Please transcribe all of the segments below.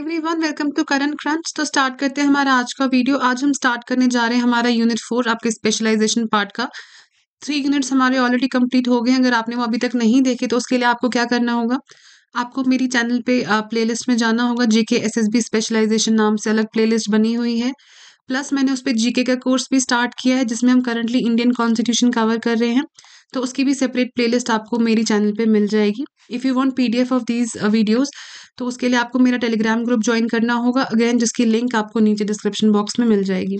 Everyone welcome to current crunch तो start करते हैं हमारा आज का वीडियो आज हम स्टार्ट करने जा रहे हैं हमारा यूनिट फोर आपके स्पेशलाइजेशन पार्ट का थ्री यूनिट्स हमारे ऑलरेडी कंप्लीट हो गए हैं अगर आपने वो अभी तक नहीं देखे तो उसके लिए आपको क्या करना होगा आपको मेरी चैनल पे प्लेलिस्ट में जाना होगा जीके बी स्पेशलाइजेशन नाम से अलग प्ले लिस्ट बनी हुई है प्लस मैंने उस पर जीके का कोर्स भी स्टार्ट किया है जिसमें हम करंटली इंडियन कॉन्स्टिट्यूशन कवर कर रहे हैं तो उसकी भी सेपरेट प्लेलिस्ट आपको मेरी चैनल पे मिल जाएगी if you want PDF of these videos तो उसके लिए आपको मेरा टेलीग्राम ग्रुप ज्वाइन करना होगा अगेन जिसकी लिंक आपको नीचे डिस्क्रिप्शन बॉक्स में मिल जाएगी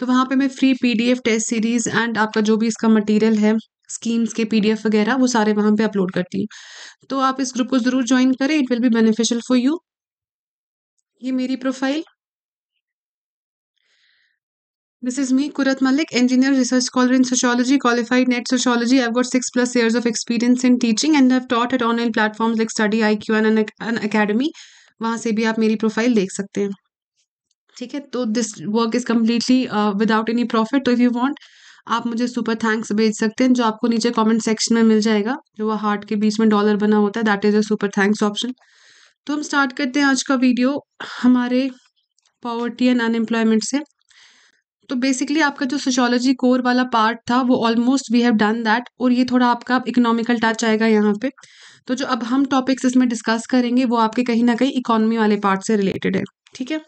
तो वहाँ पे मैं free F test series and आपका जो भी इसका मटीरियल है स्कीम्स के एफ वगैरह वो सारे वहाँ पे अपलोड करती हूँ तो आप इस ग्रुप को ज़रूर ज्वाइन करें it will be beneficial for you ये मेरी profile This is me, Kurat Malik, engineer, research scholar in sociology, qualified net sociology. I've got six plus years of experience in teaching and I've taught at online platforms like Study IQ and an an academy. वहाँ से भी आप मेरी profile देख सकते हैं ठीक है तो this work is completely without any profit तो इफ़ यू वांट आप मुझे सुपर थैंक्स भेज सकते हैं जो आपको नीचे कमेंट सेक्शन में मिल जाएगा जो वह हार्ट के बीच में डॉलर बना होता है that is a super thanks option तो हम स्टार्ट करते हैं आज का वीडियो हमारे पॉवर्टी एंड अनएम्प्लॉयमेंट से तो बेसिकली आपका जो सोशोलॉजी कोर वाला पार्ट था वो almost we have done that और ये थोड़ा आपका इकोनॉमिकल टच आएगा यहाँ पे तो जो अब हम टॉपिक्स इसमें डिस्कस करेंगे वो आपके कहीं ना कहीं इकोनॉमी वाले पार्ट से रिलेटेड है ठीक है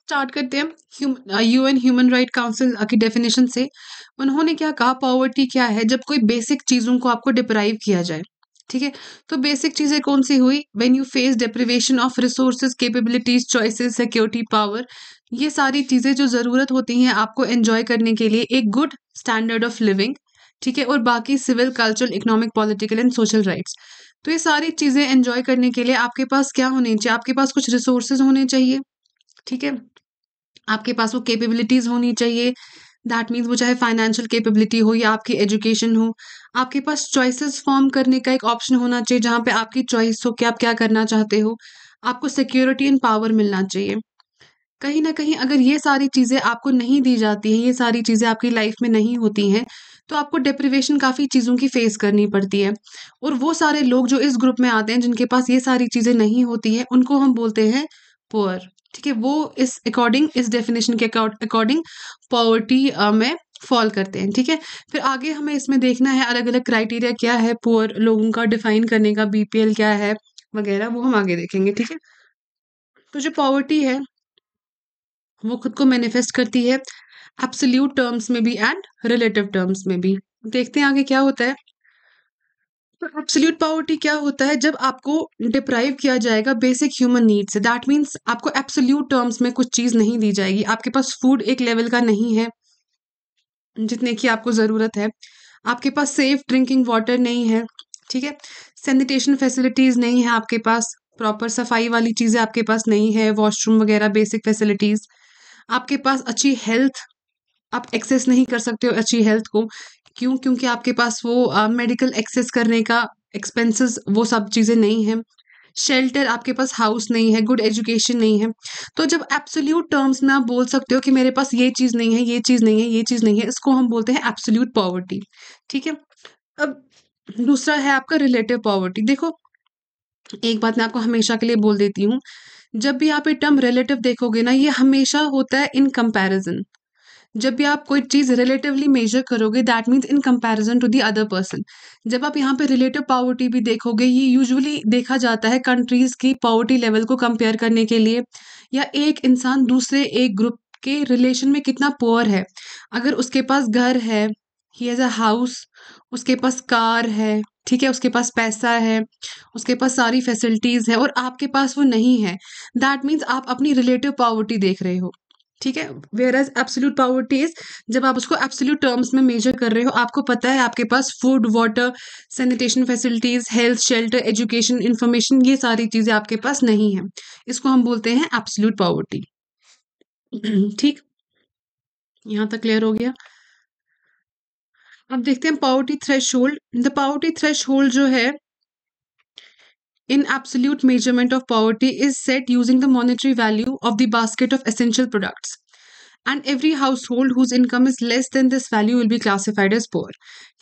स्टार्ट करते हैं U N human right council की डेफिनेशन से उन्होंने क्या कहा पॉवर्टी क्या है जब कोई बेसिक चीज़ों को आपको डिप्राइव किया जाए ठीक है तो बेसिक चीज़ें कौन सी हुई when you face deprivation of resources capabilities choices security power ये सारी चीज़ें जो ज़रूरत होती हैं आपको इन्जॉय करने के लिए एक गुड स्टैंडर्ड ऑफ लिविंग ठीक है और बाकी civil cultural economic political and social rights तो ये सारी चीज़ें एन्जॉय करने के लिए आपके पास क्या होने चाहिए आपके पास कुछ रिसोर्सेज होने चाहिए ठीक है आपके पास वो कैपेबिलिटीज़ होनी चाहिए दैट मीन्स वो चाहे फाइनेंशियल कैपेबिलिटी हो या आपकी एजुकेशन हो आपके पास चॉइसेस फॉर्म करने का एक ऑप्शन होना चाहिए जहाँ पे आपकी चॉइस हो कि आप क्या करना चाहते हो आपको सिक्योरिटी एंड पावर मिलना चाहिए कहीं ना कहीं अगर ये सारी चीज़ें आपको नहीं दी जाती हैं ये सारी चीज़ें आपकी लाइफ में नहीं होती हैं तो आपको डिप्रिवेशन काफ़ी चीज़ों की फेस करनी पड़ती है और वो सारे लोग जो इस ग्रुप में आते हैं जिनके पास ये सारी चीज़ें नहीं होती हैं उनको हम बोलते हैं पुअर ठीक है वो इस अकॉर्डिंग इस डेफिनेशन के अकॉर्डिंग पॉवर्टी में फॉल करते हैं ठीक है फिर आगे हमें इसमें देखना है अलग अलग क्राइटेरिया क्या है पुअर लोगों का डिफाइन करने का बीपीएल क्या है वगैरह वो हम आगे देखेंगे ठीक है तो जो पॉवर्टी है वो खुद को मैनिफेस्ट करती है एब्सोल्यूट टर्म्स में भी एंड रिलेटिव टर्म्स में भी देखते हैं आगे क्या होता है तो एब्सोल्यूट पावर्टी क्या होता है जब आपको डिप्राइव किया जाएगा basic human needs that means आपको एब्सोल्यूट टर्म्स में कुछ चीज़ नहीं दी जाएगी आपके पास फूड एक लेवल का नहीं है जितने की आपको ज़रूरत है आपके पास सेफ ड्रिंकिंग वाटर नहीं है ठीक है सैनिटेशन फैसिलिटीज़ नहीं है आपके पास प्रॉपर सफाई वाली चीज़ें आपके पास नहीं है वॉशरूम वगैरह बेसिक फैसिलिटीज़ आपके पास अच्छी हेल्थ आप एक्सेस नहीं कर सकते हो अच्छी हेल्थ को क्यों क्योंकि आपके पास वो मेडिकल एक्सेस करने का एक्सपेंसेस वो सब चीज़ें नहीं हैं शेल्टर आपके पास हाउस नहीं है गुड एजुकेशन नहीं है तो जब एब्सोल्यूट टर्म्स में आप बोल सकते हो कि मेरे पास ये चीज़ नहीं है ये चीज़ नहीं है ये चीज़ नहीं है इसको हम बोलते हैं एब्सोल्यूट पॉवर्टी ठीक है अब दूसरा है आपका रिलेटिव पॉवर्टी देखो एक बात मैं आपको हमेशा के लिए बोल देती हूँ जब भी आप ये टर्म रिलेटिव देखोगे ना ये हमेशा होता है इन कंपैरिजन जब भी आप कोई चीज़ रिलेटिवली मेजर करोगे that means in comparison to the other person जब आप यहाँ पे रिलेटिव पावर्टी भी देखोगे ये यूजुअली देखा जाता है कंट्रीज़ की पावर्टी लेवल को कंपेयर करने के लिए या एक इंसान दूसरे एक ग्रुप के रिलेशन में कितना पुअर है अगर उसके पास घर है ही हैज़ अ हाउस उसके पास कार है ठीक है उसके पास पैसा है उसके पास सारी फैसिलिटीज़ है और आपके पास वो नहीं है दैट मीन्स आप अपनी रिलेटिव पावर्टी देख रहे हो ठीक है whereas absolute poverty is जब आप उसको एब्सोल्यूट टर्म्स में मेजर कर रहे हो आपको पता है आपके पास food water sanitation facilities health shelter education information ये सारी चीज़ें आपके पास नहीं है इसको हम बोलते हैं एब्सोल्यूट पावर्टी ठीक यहाँ तक क्लियर हो गया अब देखते हैं poverty threshold the poverty threshold जो है in absolute measurement of poverty is set using the monetary value of the basket of essential products and every household whose income is less than this value will be classified as poor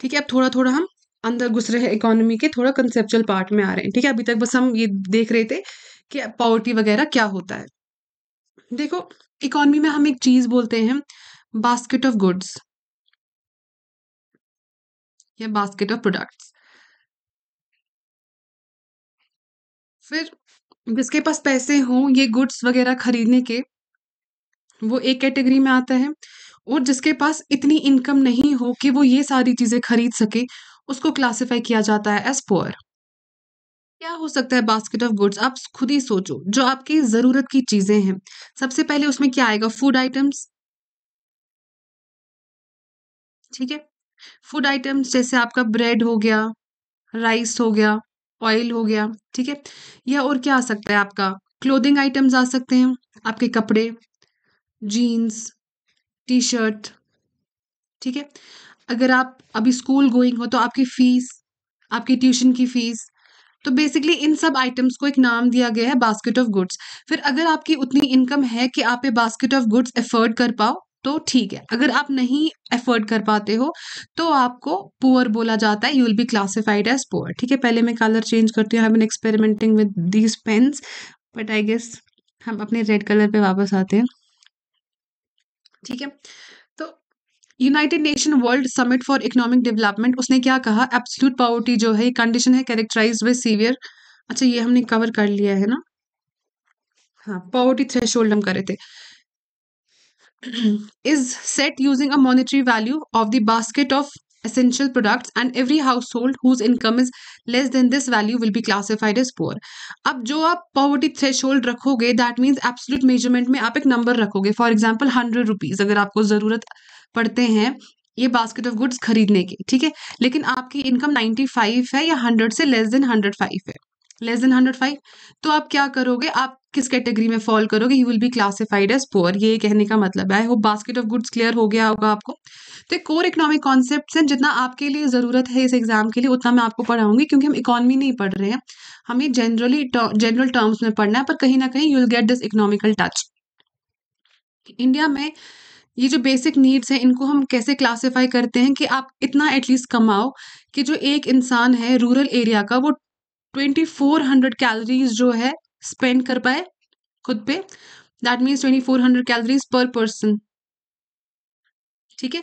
ठीक है अब थोड़ा थोड़ा हम अंदर घुस रहे हैं इकोनॉमी के थोड़ा कंसेप्चुअल पार्ट में आ रहे हैं ठीक है अभी तक बस हम ये देख रहे थे कि पॉवर्टी वगैरह क्या होता है देखो इकोनॉमी में हम एक चीज़ बोलते हैं बास्केट ऑफ गुड्स या बास्केट ऑफ प्रोडक्ट्स फिर जिसके पास पैसे हों ये गुड्स वगैरह खरीदने के वो एक कैटेगरी में आता है और जिसके पास इतनी इनकम नहीं हो कि वो ये सारी चीज़ें खरीद सके उसको क्लासिफाई किया जाता है एज पोअर क्या हो सकता है बास्केट ऑफ गुड्स आप खुद ही सोचो जो आपकी ज़रूरत की चीज़ें हैं सबसे पहले उसमें क्या आएगा फूड आइटम्स ठीक है फूड आइटम्स जैसे आपका ब्रेड हो गया राइस हो गया ऑयल हो गया ठीक है या और क्या आ सकता है आपका क्लोथिंग आइटम्स आ सकते हैं आपके कपड़े जीन्स टी शर्ट ठीक है अगर आप अभी स्कूल गोइंग हो तो आपकी फ़ीस आपकी ट्यूशन की फ़ीस तो बेसिकली इन सब आइटम्स को एक नाम दिया गया है बास्केट ऑफ गुड्स फिर अगर आपकी उतनी इनकम है कि आप ये बास्केट ऑफ गुड्स अफोर्ड कर पाओ तो ठीक है अगर आप नहीं एफर्ड कर पाते हो तो आपको पुअर बोला जाता है you will be classified as poor ठीक है पहले मैं कलर चेंज करती हूँ I been experimenting with these pens but I guess हम अपने रेड कलर पे वापस आते हैं ठीक है तो United Nation World Summit for economic development उसने क्या कहा एब्सोल्यूट पॉवर्टी जो है कंडीशन है कैरेक्टराइज बाय सीवियर अच्छा ये हमने कवर कर लिया है ना हाँ पॉवर्टी थ्रेशोल्ड हम करे थे is set using a monetary value of the basket of essential products and every household whose income is less than this value will be classified as poor अब जो आप पॉवर्टी थ्रेशोल्ड रखोगे that means absolute measurement में आप एक number रखोगे for example hundred rupees अगर आपको ज़रूरत पड़ते हैं ये बास्केट ऑफ गुड्स खरीदने की ठीक है लेकिन आपकी इनकम नाइन्टी फाइव है या हंड्रेड से लेस देन हंड्रेड फाइव है लेस देन हंड्रेड फाइव तो आप क्या करोगे आप किस कैटेगरी में फॉल करोगे you will be classified as poor ये कहने का मतलब है वो बास्केट ऑफ गुड्स क्लियर हो गया होगा आपको तो कोर इकोनॉमिक कॉन्सेप्ट है जितना आपके लिए ज़रूरत है इस एग्जाम के लिए उतना मैं आपको पढ़ाऊंगी क्योंकि हम इकॉनमी नहीं पढ़ रहे हैं हमें जनरली जनरल टर्म्स में पढ़ना है पर कहीं ना कहीं you will get this economical touch India में ये जो बेसिक नीड्स हैं इनको हम कैसे क्लासिफाई करते हैं कि आप इतना एटलीस्ट कमाओ कि जो एक इंसान है रूरल एरिया का वो ट्वेंटी फोर हंड्रेड कैलोरीज जो है स्पेंड कर पाए खुद पे that means twenty four hundred calories per person ठीक है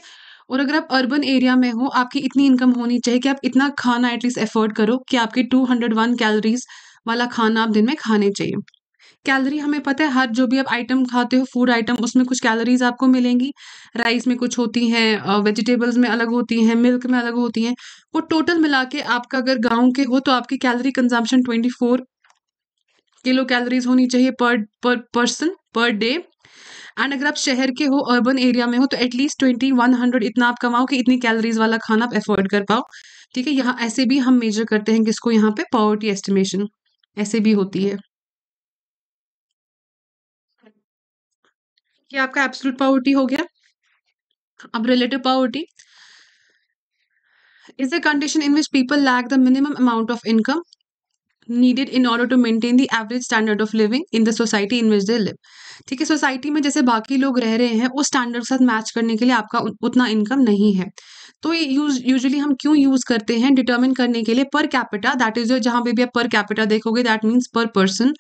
और अगर आप अर्बन एरिया में हो आपकी इतनी इनकम होनी चाहिए कि आप इतना खाना एटलीस्ट एफोर्ड करो कि आपके टू हंड्रेड वन कैलोरीज वाला खाना आप दिन में खाने चाहिए कैलोरी हमें पता है हर जो भी आप आइटम खाते हो फूड आइटम उसमें कुछ कैलोरीज आपको मिलेंगी राइस में कुछ होती हैं वेजिटेबल्स में अलग होती हैं मिल्क में अलग होती हैं वो टोटल मिला के आपका अगर गाँव के हो तो आपकी calorie consumption twenty four kilo calories होनी चाहिए पर पर पर्सन पर डे एंड अगर आप शहर के हो अर्बन एरिया में हो तो एटलीस्ट ट्वेंटी वन हंड्रेड इतना आप कमाओ कि इतनी कैलोरीज वाला खाना आप एफोर्ड कर पाओ ठीक है यहाँ ऐसे भी हम मेजर करते हैं किसको यहाँ पे पॉवर्टी एस्टिमेशन ऐसे भी होती है ये आपका एब्सोल्यूट पावर्टी हो गया अब relative poverty is a condition in which people lack the minimum amount of income needed in order to maintain the average standard of living in the society in which they live ठीक है society में जैसे बाकी लोग रह रहे हैं उस स्टैंडर्ड के साथ मैच करने के लिए आपका उतना इनकम नहीं है तो यूज यूजली हम क्यों यूज करते हैं डिटर्मिन करने के लिए पर कैपिटा दैट इज जहां जहाँ पे भी आप पर कैपिटा देखोगे that means per person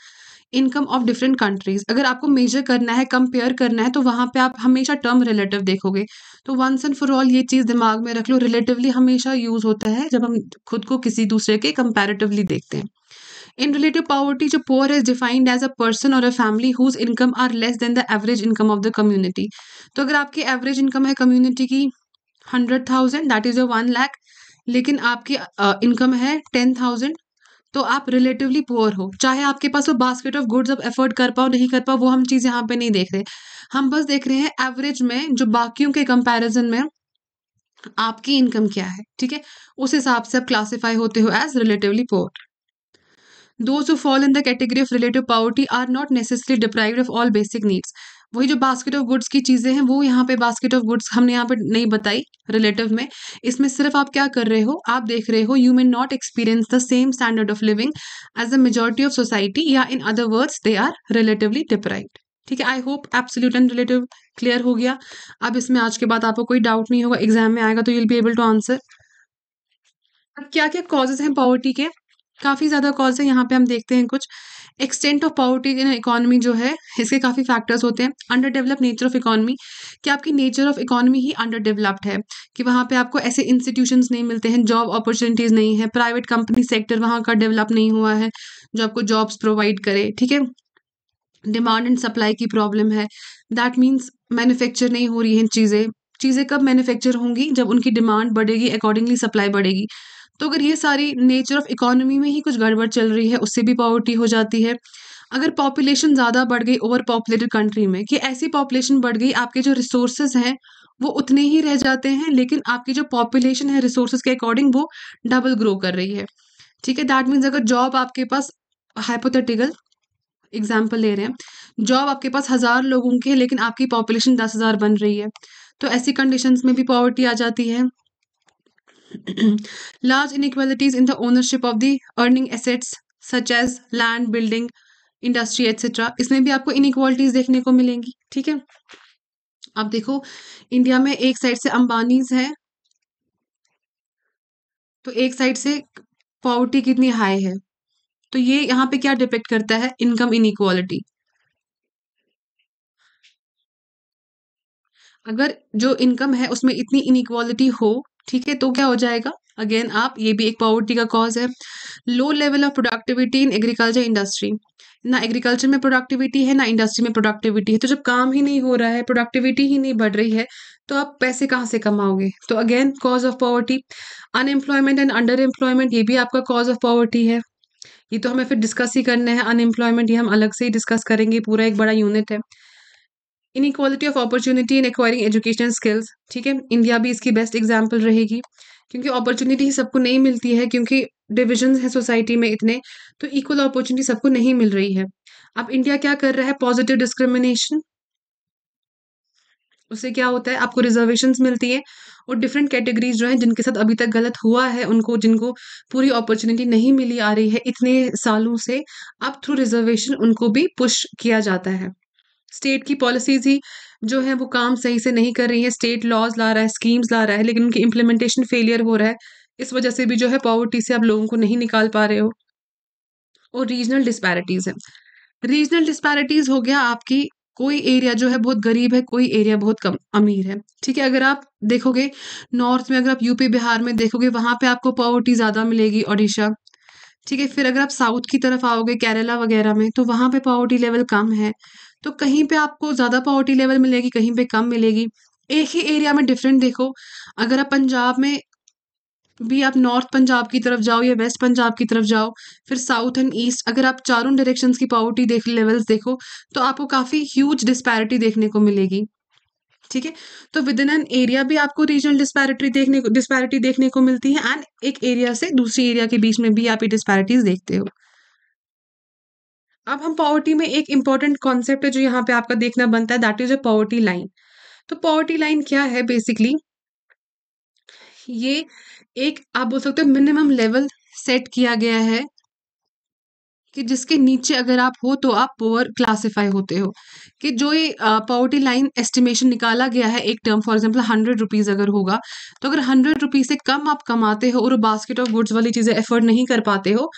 income of different countries अगर आपको मेजर करना है कंपेयर करना है तो वहाँ पे आप हमेशा टर्म रिलेटिव देखोगे तो वंस एंड फॉर ऑल ये चीज़ दिमाग में रख लो रिलेटिवली हमेशा यूज़ होता है जब हम खुद को किसी दूसरे के कंपेरेटिवली देखते हैं इन रिलेटिव पॉवर्टी जो poor is defined as a person or a family whose income are less than the average income of the community तो अगर आपकी एवरेज इनकम है कम्युनिटी की hundred thousand that is a one lakh लेकिन आपकी income है ten thousand तो आप रिलेटिवली पुअर हो चाहे आपके पास वो बास्केट ऑफ गुड्स अब एफर्ड कर पाओ नहीं कर पाओ वो हम चीज़ यहाँ पे नहीं देख रहे हम बस देख रहे हैं एवरेज में जो बाकियों के कंपेरिजन में आपकी इनकम क्या है ठीक है उस हिसाब से आप क्लासीफाई होते हो as relatively poor though so fall in the of relative poverty are not not necessarily deprived of all basic वही जो बास्केट ऑफ गुड्स की चीज़ें हैं वो यहाँ पे बास्केट ऑफ गुड्स हमने यहाँ पे नहीं बताई रिलेटिव में इसमें सिर्फ आप क्या कर रहे हो आप देख रहे हो you may not experience the same standard of living as a majority of society या in other words they are relatively deprived ठीक है I hope absolute and relative clear हो गया अब इसमें आज के बाद आपको कोई डाउट नहीं होगा एग्जाम में आएगा तो you will be able to answer क्या क्या कॉजेज हैं पॉवर्टी के काफ़ी ज़्यादा कॉज है यहाँ पे हम देखते हैं कुछ extent of poverty in economy जो है इसके काफ़ी फैक्टर्स होते हैं under develop nature of economy कि आपकी नेचर ऑफ इकोनॉमी ही अंडर डेवलप्ड है कि वहाँ पे आपको ऐसे इंस्टीट्यूशंस नहीं मिलते हैं जॉब अपॉर्चुनिटीज़ नहीं है प्राइवेट कंपनी सेक्टर वहाँ का डेवलप नहीं हुआ है जो आपको जॉब्स प्रोवाइड करे ठीक है डिमांड एंड सप्लाई की प्रॉब्लम है दैट मीन्स मैन्युफैक्चर नहीं हो रही हैं चीज़ें चीज़ें कब मैन्युफैक्चर होंगी जब उनकी डिमांड बढ़ेगी अकॉर्डिंगली सप्लाई बढ़ेगी तो अगर ये सारी नेचर ऑफ इकोनॉमी में ही कुछ गड़बड़ चल रही है उससे भी पॉवर्टी हो जाती है अगर पॉपुलेशन ज़्यादा बढ़ गई ओवर पॉपुलेटेड कंट्री में कि ऐसी पॉपुलेशन बढ़ गई आपके जो रिसोर्सेज हैं वो उतने ही रह जाते हैं लेकिन आपकी जो पॉपुलेशन है रिसोर्सेज के अकॉर्डिंग वो डबल ग्रो कर रही है ठीक है दैट मीन्स अगर जॉब आपके पास हाइपोथेटिकल एग्जाम्पल ले रहे हैं जॉब आपके पास हज़ार लोगों की है लेकिन आपकी पॉपुलेशन दस हज़ार बन रही है तो ऐसी कंडीशंस में भी पॉवर्टी आ जाती है large inequalities in the ownership of the earning assets such as land building industry etcetera इसमें भी आपको इनक्वालिटीज देखने को मिलेंगी ठीक है आप देखो इंडिया में एक साइड से अंबानीज है तो एक साइड से पॉवर्टी कितनी हाई है तो ये यहाँ पे क्या डिपेक्ट करता है इनकम इनक्वालिटी अगर जो इनकम है उसमें इतनी इनइक्वालिटी हो ठीक है तो क्या हो जाएगा अगेन आप ये भी एक पॉवर्टी का कॉज है low level of productivity in agriculture industry ना एग्रीकल्चर में प्रोडक्टिविटी है ना इंडस्ट्री में प्रोडक्टिविटी है तो जब काम ही नहीं हो रहा है प्रोडक्टिविटी ही नहीं बढ़ रही है तो आप पैसे कहाँ से कमाओगे तो again cause of poverty unemployment and under employment ये भी आपका कॉज ऑफ पॉवर्टी है ये तो हमें फिर डिस्कस ही करना है अनएम्प्लॉयमेंट ये हम अलग से ही डिस्कस करेंगे पूरा एक बड़ा यूनिट है inequality of opportunity in acquiring education skills ठीक है इंडिया भी इसकी बेस्ट एग्जाम्पल रहेगी क्योंकि अपॉर्चुनिटी सबको नहीं मिलती है क्योंकि डिविजन है सोसाइटी में इतने तो इक्वल अपॉर्चुनिटी सबको नहीं मिल रही है अब इंडिया क्या कर रहा है पॉजिटिव डिस्क्रिमिनेशन उससे क्या होता है आपको रिजर्वेशन मिलती है और डिफरेंट कैटेगरीज जो हैं जिनके साथ अभी तक गलत हुआ है उनको जिनको पूरी अपॉर्चुनिटी नहीं मिली आ रही है इतने सालों से अब थ्रू रिजर्वेशन उनको भी पुश किया जाता है स्टेट की पॉलिसीज़ ही जो है वो काम सही से नहीं कर रही है स्टेट लॉज ला रहा है स्कीम्स ला रहा है लेकिन उनकी इम्प्लीमेंटेशन फेलियर हो रहा है इस वजह से भी जो है पॉवर्टी से आप लोगों को नहीं निकाल पा रहे हो और रीजनल डिस्पैरिटीज़ है रीजनल डिस्पैरिटीज़ हो गया आपकी कोई एरिया जो है बहुत गरीब है कोई एरिया बहुत कम अमीर है ठीक है अगर आप देखोगे नॉर्थ में अगर आप यूपी बिहार में देखोगे वहां पे आपको पॉवर्टी ज़्यादा मिलेगी ओडिशा ठीक है फिर अगर आप साउथ की तरफ आओगे केरला वगैरह में तो वहाँ पे पॉवर्टी लेवल कम है तो कहीं पे आपको ज़्यादा पावर्टी लेवल मिलेगी कहीं पे कम मिलेगी एक ही एरिया में डिफरेंट देखो अगर आप पंजाब में भी आप नॉर्थ पंजाब की तरफ जाओ या वेस्ट पंजाब की तरफ जाओ फिर साउथ एंड ईस्ट अगर आप चारों डायरेक्शन की पॉवर्टी देख लेवल्स देखो तो आपको काफ़ी ह्यूज डिस्पैरिटी देखने को मिलेगी ठीक है तो विद इन एन एरिया भी आपको रीजनल डिस्पैरिटी देखने को डिस्पैरिटी देखने को मिलती है एंड एक एरिया से दूसरी एरिया के बीच में भी आप ये डिस्पैरिटीज देखते हो अब हम पॉवर्टी में एक इंपॉर्टेंट कॉन्सेप्ट है जो यहाँ पे आपका देखना बनता है that is a poverty line तो पॉवर्टी लाइन क्या है बेसिकली ये एक आप बोल सकते हो मिनिमम लेवल सेट किया गया है कि जिसके नीचे अगर आप हो तो आप पोअर क्लासिफाई होते हो कि जो ये पॉवर्टी लाइन एस्टिमेशन निकाला गया है एक term for example hundred rupees अगर होगा तो अगर हंड्रेड रुपीज़ से कम आप कमाते हो और बास्केट ऑफ गुड्स वाली चीज़ें एफर्ड नहीं कर पाते हो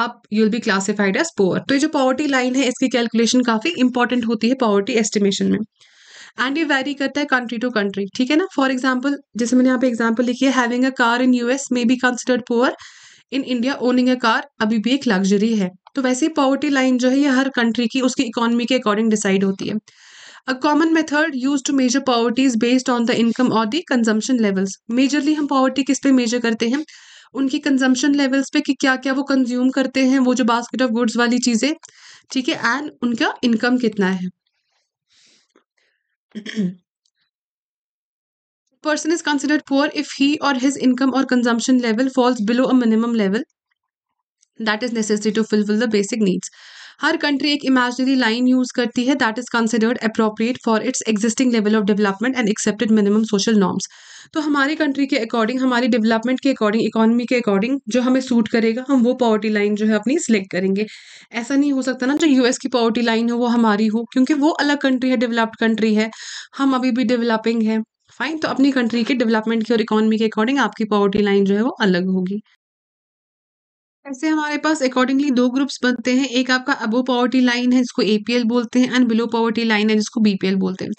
आप you'll be classified as poor तो ये जो पॉवर्टी लाइन है इसकी कैलकुलेशन काफ़ी इंपॉर्टेंट होती है पॉवर्टी एस्टिमेशन में एंड ये वेरी करता है कंट्री टू कंट्री ठीक है ना फॉर एग्जाम्पल जैसे मैंने यहाँ पे एग्जाम्पल लिखी है having a car in US may be considered poor in India owning a car अभी भी एक लग्जरी है तो वैसे ही पॉवर्टी लाइन जो है ये हर कंट्री की उसकी इकोनॉमी के अकॉर्डिंग डिसाइड होती है a common method use to measure poverty is based on the income और द कंजम्पशन लेवल्स मेजरली हम पॉवर्टी किस पे मेजर करते हैं उनकी कंजम्पशन लेवल्स पे कि क्या क्या वो कंज्यूम करते हैं वो जो बास्केट ऑफ गुड्स वाली चीजें ठीक है एंड उनका इनकम कितना है person is considered poor if he और हिज इनकम और consumption level falls below a minimum level that is necessary to fulfil the basic needs हर कंट्री एक इमेजनरी लाइन यूज़ करती है that is considered appropriate for its existing level of development and accepted minimum social norms तो हमारी country के according हमारी development के according economy के अकॉर्डिंग जो हमें सूट करेगा हम वो पॉवर्टी लाइन जो है अपनी सिलेक्ट करेंगे ऐसा नहीं हो सकता ना जो यूएस की पॉवर्टी लाइन हो वो हमारी हो क्योंकि वो अलग कंट्री है डेवलप्ड कंट्री है हम अभी भी डेवलपिंग है फाइन तो अपनी कंट्री के डेवलपमेंट की और इकोनॉमी के अकॉर्डिंग आपकी पॉवर्टी लाइन जो है वो अलग होगी ऐसे हमारे पास अकॉर्डिंगली दो ग्रुप्स बनते हैं एक आपका अबो पॉवर्टी लाइन है जिसको एपीएल बोलते हैं एंड बिलो पॉवर्टी लाइन है जिसको बीपीएल बोलते हैं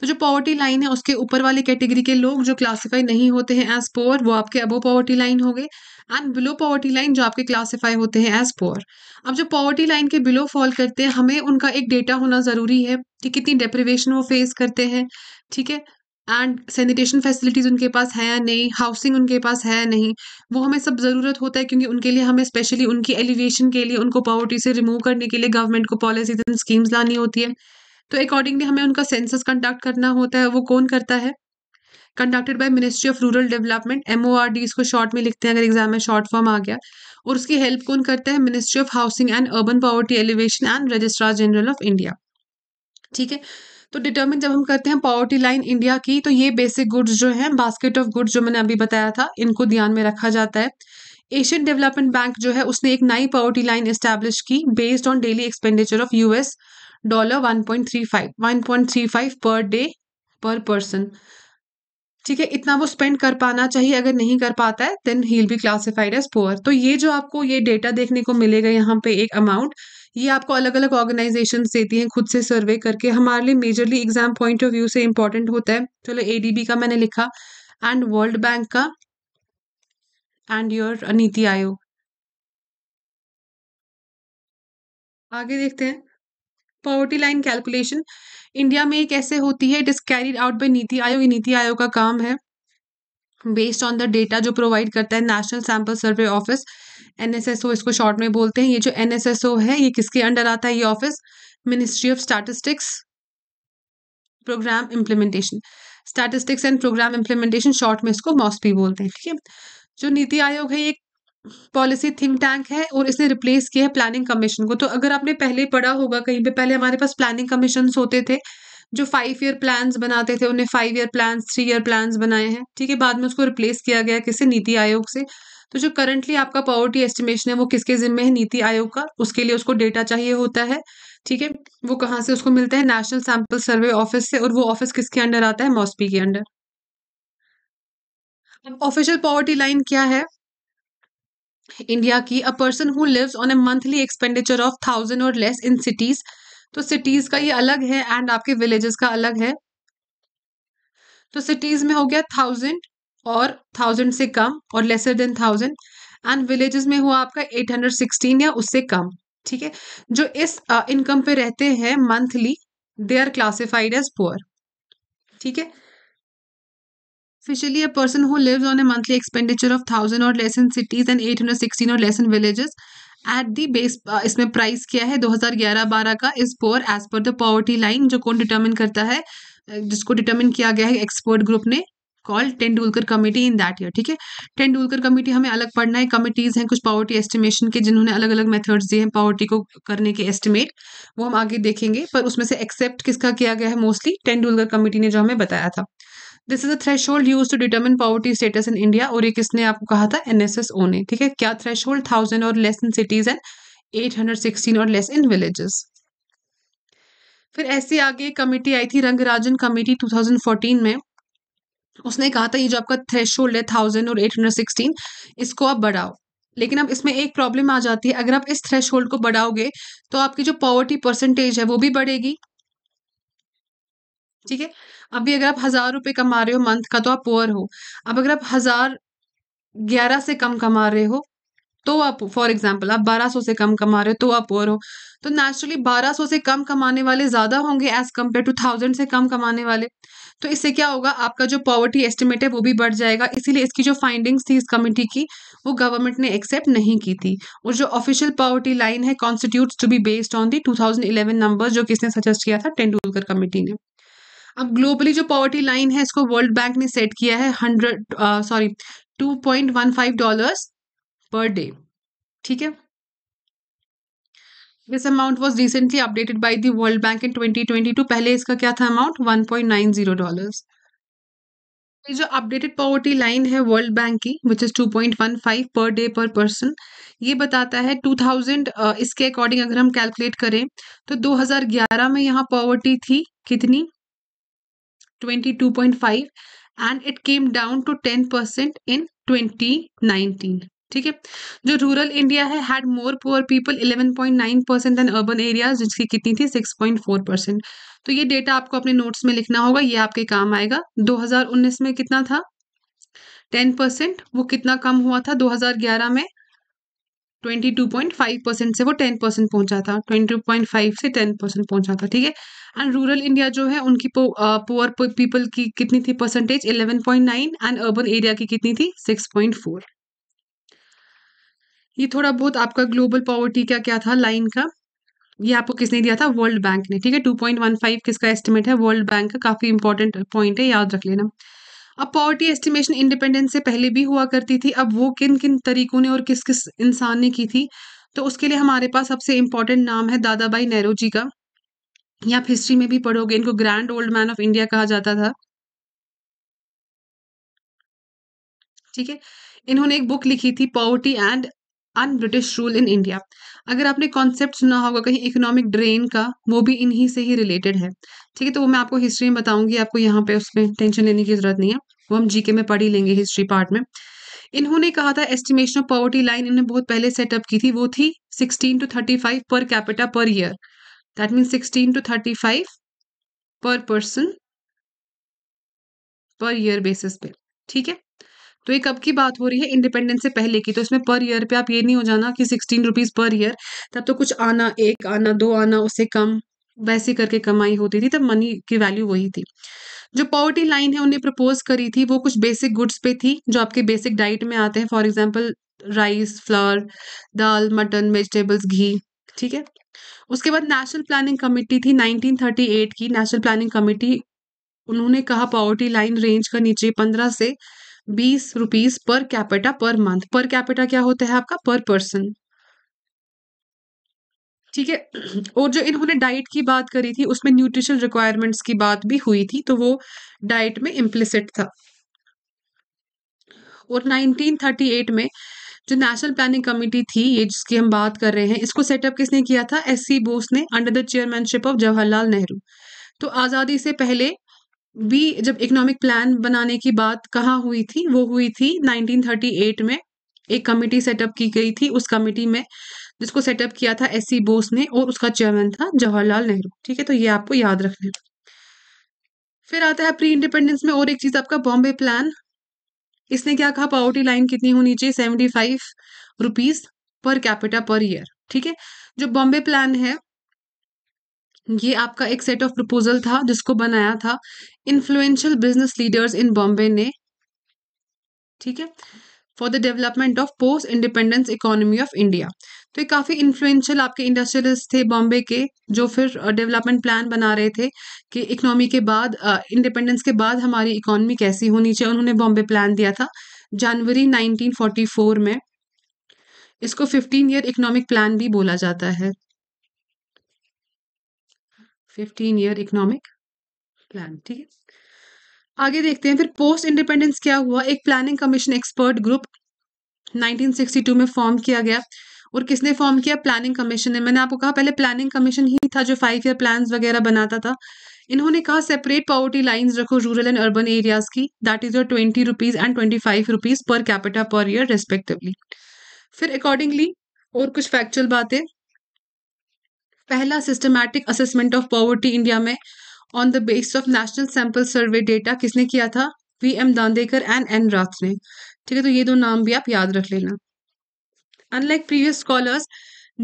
तो जो पॉवर्टी लाइन है उसके ऊपर वाले कैटेगरी के लोग जो क्लासिफाई नहीं होते हैं एज पोअर वो आपके अबो पॉवर्टी लाइन हो गए एंड बिलो पॉवर्टी लाइन जो आपके क्लासिफाई होते हैं एज पोअर अब जो पॉवर्टी लाइन के बिलो फॉल करते हैं हमें उनका एक डेटा होना ज़रूरी है कि कितनी डेप्रिवेशन वो फेस करते हैं ठीक है एंड सैनिटेशन फैसिलिटीज़ उनके पास है या नहीं हाउसिंग उनके पास है या नहीं वो हमें सब ज़रूरत होता है क्योंकि उनके लिए हमें स्पेशली उनकी एलिवेशन के लिए उनको पॉवर्टी से रिमूव करने के लिए गवर्नमेंट को पॉलिसीज एंड स्कीम्स लानी होती है तो अकॉर्डिंगली हमें उनका सेंसस कंडक्ट करना होता है वो कौन करता है conducted by ministry of rural development M O R D इसको शॉर्ट में लिखते हैं अगर एग्जाम में शॉर्ट फॉर्म आ गया और उसकी हेल्प कौन करता है ministry of housing and urban poverty alleviation and registrar general of India ठीक है तो डिटर्मिन जब हम करते हैं पॉवर्टी लाइन इंडिया की तो ये बेसिक गुड्स जो हैं बास्केट ऑफ गुड्स जो मैंने अभी बताया था इनको ध्यान में रखा जाता है एशियन डेवलपमेंट बैंक जो है उसने एक नई पॉवर्टी लाइन इस्टेब्लिश की based on daily expenditure of US dollar one point three five one point three five per day per person ठीक है इतना वो स्पेंड कर पाना चाहिए अगर नहीं कर पाता है then he be classified as poor तो ये जो आपको ये डेटा देखने को मिलेगा यहाँ पे एक अमाउंट ये आपको अलग अलग ऑर्गेनाइजेशन देती हैं खुद से सर्वे करके हमारे लिए majorly exam point of view से इंपॉर्टेंट होता है चलो ए का मैंने लिखा एंड वर्ल्ड बैंक का एंड योर नीति आयोग आगे देखते हैं पॉवर्टी लाइन कैलकुलेशन इंडिया में कैसे होती है it is carried out by NITI Aayog NITI Aayog का काम है बेस्ड ऑन द डेटा जो प्रोवाइड करता है national sample survey office N इसको शॉर्ट में बोलते हैं ये जो एन है ये किसके अंडर आता है ये office ministry of statistics program implementation statistics and program implementation short में इसको मॉसपी बोलते हैं ठीक है जो नीति आयोग है ये पॉलिसी थिंक टैंक है और इसने रिप्लेस किया है प्लानिंग कमीशन को तो अगर आपने पहले पढ़ा होगा कहीं पे पहले हमारे पास प्लानिंग कमीशन होते थे जो फाइव ईयर प्लान्स बनाते थे उन्हें five year plans three year plans बनाए हैं ठीक है बाद में उसको रिप्लेस किया गया किसी नीति आयोग से तो जो करंटली आपका पॉवर्टी एस्टिमेशन है वो किसके जिम्मे है नीति आयोग का उसके लिए उसको डेटा चाहिए होता है ठीक है वो कहाँ से उसको मिलता है नेशनल सैंपल सर्वे ऑफिस से और वो ऑफिस किसके अंडर आता है मॉस्पी के अंडर अब ऑफिशियल पॉवर्टी लाइन क्या है इंडिया की a person who lives on a monthly expenditure of thousand और लेस इन सिटीज तो सिटीज का ये अलग है एंड आपके विलेजेस का अलग है तो सिटीज में हो गया थाउजेंड और थाउजेंड से कम और lesser than thousand and villages में हुआ आपका एट हंड्रेड सिक्सटीन या उससे कम ठीक है जो इस इनकम पे रहते हैं monthly they are classified as poor ठीक है Officially, a person who lives on a monthly expenditure of thousand or less in cities and 816 or less in villages at the base इसमें प्राइस क्या है दो हजार ग्यारह बारह का is poor as per the poverty line जो कौन डिटर्मिन करता है जिसको डिटर्मिन किया गया है एक्सपर्ट ग्रुप ने called Tendulkar committee in that year ठीक है टेंडुलकर कमेटी हमें अलग पढ़ना है कमेटीज हैं कुछ पावर्टी एस्टिमेशन के जिन्होंने अलग अलग मेथड्स दिए हैं पावर्टी को करने के एस्टिमेट वो हम आगे देखेंगे पर उसमें से एक्सेप्ट किसका किया गया है मोस्टली टेंडुलकर कमेटी ने जो हमें बताया था this is a threshold use to determine poverty status in India और ये किसने आपको कहा था एन एस एस ओ ने ठीक है क्या थ्रेश होल्ड थाउजेंड और less in cities and eight hundred sixteen और लेस इन विलेजेस फिर ऐसे आगे कमेटी आई थी रंगराजन कमेटी 2014 में उसने कहा था ये जो आपका थ्रेश होल्ड है थाउजेंड और एट हंड्रेड सिक्सटीन इसको आप बढ़ाओ लेकिन अब इसमें एक प्रॉब्लम आ जाती है अगर आप इस थ्रेश होल्ड को बढ़ाओगे तो आपकी जो पॉवर्टी परसेंटेज है वो भी बढ़ेगी ठीक है अभी अगर आप हजार रुपए कमा रहे हो मंथ का तो आप पुअर हो अब अगर आप हजार ग्यारह से कम कमा रहे हो तो आप फॉर एग्जाम्पल आप बारह सौ से कम कमा रहे हो तो आप पुअर हो तो नेचुरली बारह सौ से कम कमाने वाले ज्यादा होंगे एज कम्पेयर टू थाउजेंड से कम कमाने वाले तो इससे क्या होगा आपका जो पॉवर्टी एस्टिमेट है वो भी बढ़ जाएगा इसीलिए इसकी जो फाइंडिंग्स थी इस कमेटी की वो गवर्नमेंट ने एक्सेप्ट नहीं की थी और जो ऑफिशियल पॉवर्टी लाइन है constitute to be based on the two number जो किसने सजेस्ट किया था टेंडुलकर कमेटी ने अब ग्लोबली जो पॉवर्टी लाइन है इसको वर्ल्ड बैंक ने सेट किया है hundred sorry two point one five dollars per day ठीक है this amount was recently updated by the World Bank in 2022 पहले इसका क्या था अमाउंट 1.90 डॉलर्स ये जो अपडेटेड पॉवर्टी लाइन है वर्ल्ड बैंक की विच इज़ 2.15 पर डे पर पर्सन ये बताता है 2000 uh, इसके अकॉर्डिंग अगर हम कैलकुलेट करें तो 2011 में यहाँ पॉवर्टी थी कितनी 22.5 and it came down to 10 percent in 2019 ठीक है जो रूरल इंडिया है had more poor people 11.9 percent than urban areas जिसकी कितनी थी 6.4 परसेंट तो ये डेटा आपको अपने नोट्स में लिखना होगा ये आपके काम आएगा 2019 में कितना था 10 परसेंट वो कितना कम हुआ था 2011 में 22.5 परसेंट से वो 10 परसेंट पहुंचा था 22.5 से 10 परसेंट पहुंचा था ठीक है एंड रूरल इंडिया जो है उनकी पुअर पीपल की कितनी थी परसेंटेज 11.9 एंड अर्बन एरिया की कितनी थी 6.4 ये थोड़ा बहुत आपका ग्लोबल पॉवर्टी का क्या था लाइन का ये आपको किसने दिया था वर्ल्ड बैंक ने ठीक है 2.15 किसका एस्टिमेट है वर्ल्ड बैंक का काफ़ी इंपॉर्टेंट पॉइंट है याद रख लेना अब पॉवर्टी एस्टिमेशन इंडिपेंडेंस से पहले भी हुआ करती थी अब वो किन किन तरीकों ने और किस किस इंसान ने की थी तो उसके लिए हमारे पास सबसे इंपॉर्टेंट नाम है दादाबाई नेहरू जी का ये आप हिस्ट्री में भी पढ़ोगे इनको grand old man of India कहा जाता था ठीक है इन्होंने एक बुक लिखी थी poverty and un British rule in India अगर आपने कॉन्सेप्ट सुना होगा कहीं इकोनॉमिक ड्रेन का वो भी इन्हीं से ही रिलेटेड है ठीक है तो वो मैं आपको हिस्ट्री में बताऊंगी आपको यहाँ पे उसमें टेंशन लेने की जरूरत नहीं है वो हम जीके में पढ़ ही लेंगे हिस्ट्री पार्ट में इन्होंने कहा था एस्टिमेशन ऑफ पॉवर्टी लाइन इन्होंने बहुत पहले सेटअप की थी वो थी sixteen to thirty five per capita per year that mean sixteen to thirty five per person per year basis पे ठीक है तो ये कब की बात हो रही है इंडिपेंडेंस से पहले की तो इसमें पर ईयर पे आप ये नहीं हो जाना कि सिक्सटीन रुपीज़ पर ईयर तब तो कुछ आना एक आना दो आना उससे कम वैसे करके कमाई होती थी तब मनी की वैल्यू वही थी जो पॉवर्टी लाइन है उन्हें प्रपोज करी थी वो कुछ बेसिक गुड्स पे थी जो आपके बेसिक डाइट में आते हैं फॉर एग्जाम्पल राइस फ्लावर दाल मटन वेजिटेबल्स घी ठीक है उसके बाद नेशनल प्लानिंग कमेटी थी 1938 की नेशनल प्लानिंग कमेटी उन्होंने कहा पॉवर्टी लाइन रेंज का नीचे पंद्रह से बीस rupees per capita per month per capita क्या होता है आपका पर पर्सन ठीक है और जो इन्होंने डाइट की बात करी थी उसमें न्यूट्रिशन रिक्वायरमेंट्स की बात भी हुई थी तो वो डाइट में इम्प्लिसिट था और 1938 में जो नेशनल प्लानिंग कमेटी थी ये जिसकी हम बात कर रहे हैं इसको सेटअप किसने किया था एस सी बोस ने under the chairmanship of Jawaharlal Nehru तो आज़ादी से पहले भी जब इकोनॉमिक प्लान बनाने की बात कहाँ हुई थी वो हुई थी 1938 में एक कमेटी सेटअप की गई थी उस कमेटी में जिसको सेटअप किया था एस सी बोस ने और उसका चेयरमैन था जवाहरलाल नेहरू ठीक है तो ये आपको याद रखना फिर आता है प्री इंडिपेंडेंस में और एक चीज आपका बॉम्बे प्लान इसने क्या कहा पॉवर्टी लाइन कितनी होनी चाहिए seventy five rupees per capita per year ठीक है जो बॉम्बे प्लान है ये आपका एक सेट ऑफ प्रपोजल था जिसको बनाया था influential business leaders in Bombay ने ठीक है for the development of post independence economy of India तो ये काफ़ी इन्फ्लुएंशियल आपके इंडस्ट्रियलिस्ट थे बॉम्बे के जो फिर डेवलपमेंट uh, प्लान बना रहे थे कि इकोनॉमी के बाद इंडिपेंडेंस uh, के बाद हमारी इकोनॉमी कैसी होनी चाहिए उन्होंने बॉम्बे प्लान दिया था जनवरी 1944 में इसको 15 ईयर इकोनॉमिक प्लान भी बोला जाता है फिफ्टीन ईयर इकोनॉमिक प्लान ठीक है आगे देखते हैं फिर पोस्ट इंडिपेंडेंस क्या हुआ एक प्लानिंग कमीशन एक्सपर्ट ग्रुप 1962 में फॉर्म किया गया और किसने फॉर्म किया प्लानिंग कमीशन ने मैंने आपको कहा पहले प्लानिंग कमीशन ही था जो फाइव ईयर प्लान वगैरह बनाता था इन्होंने कहा सेपरेट पॉवर्टी लाइंस रखो रूरल एंड अर्बन एरियाज की that is your twenty rupees and twenty five rupees per capita per year respectively फिर अकॉर्डिंगली और कुछ फैक्चुअल बातें पहला systematic assessment of poverty India में on the base of national sample survey data किसने किया था V M Dandekar and N Rath ने ठीक है तो ये दो नाम भी आप याद रख लेना अनलाइक प्रीवियस स्कॉलर्स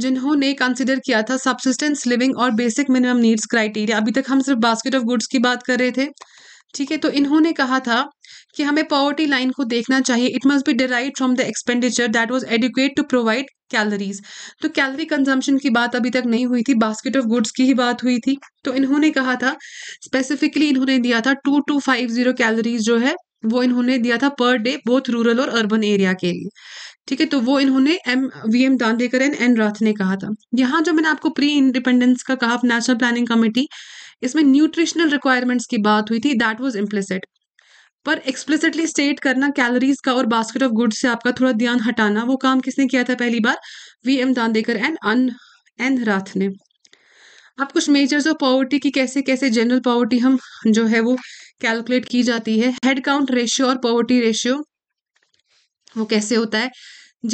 जिन्होंने कंसिडर किया था सबसिस्टेंस लिविंग और बेसिक मिनिमम नीड्स क्राइटेरिया अभी तक हम सिर्फ बास्केट ऑफ गुड्स की बात कर रहे थे ठीक है तो इन्होंने कहा था कि हमें पॉवर्टी लाइन को देखना चाहिए it must be derive from the expenditure that was adequate to provide calories तो कैलरी कंजम्पशन की बात अभी तक नहीं हुई थी बास्केट ऑफ गुड्स की ही बात हुई थी तो इन्होंने कहा था स्पेसिफिकली इन्होंने दिया था two two five zero calories जो है वो इन्होंने दिया था पर डे बोथ रूरल और अर्बन एरिया के लिए ठीक है तो वो इन्होंने M V M Dandekar and N Rath ने कहा था यहाँ जो मैंने आपको प्री इंडिपेंडेंस का कहा नेशनल प्लानिंग कमेटी इसमें न्यूट्रिशनल रिक्वायरमेंट्स की बात हुई थी दैट वॉज इम्प्लिसिट पर एक्सप्लिसिटली स्टेट करना कैलोरीज का और बास्केट ऑफ गुड्स से आपका थोड़ा ध्यान हटाना वो काम किसने किया था पहली बार V M Dandekar and um N Rath ने अब कुछ मेजर्स ऑफ पॉवर्टी की कैसे कैसे जनरल पॉवर्टी हम जो है वो कैलकुलेट की जाती है हेड काउंट रेशियो और पॉवर्टी रेशियो वो कैसे होता है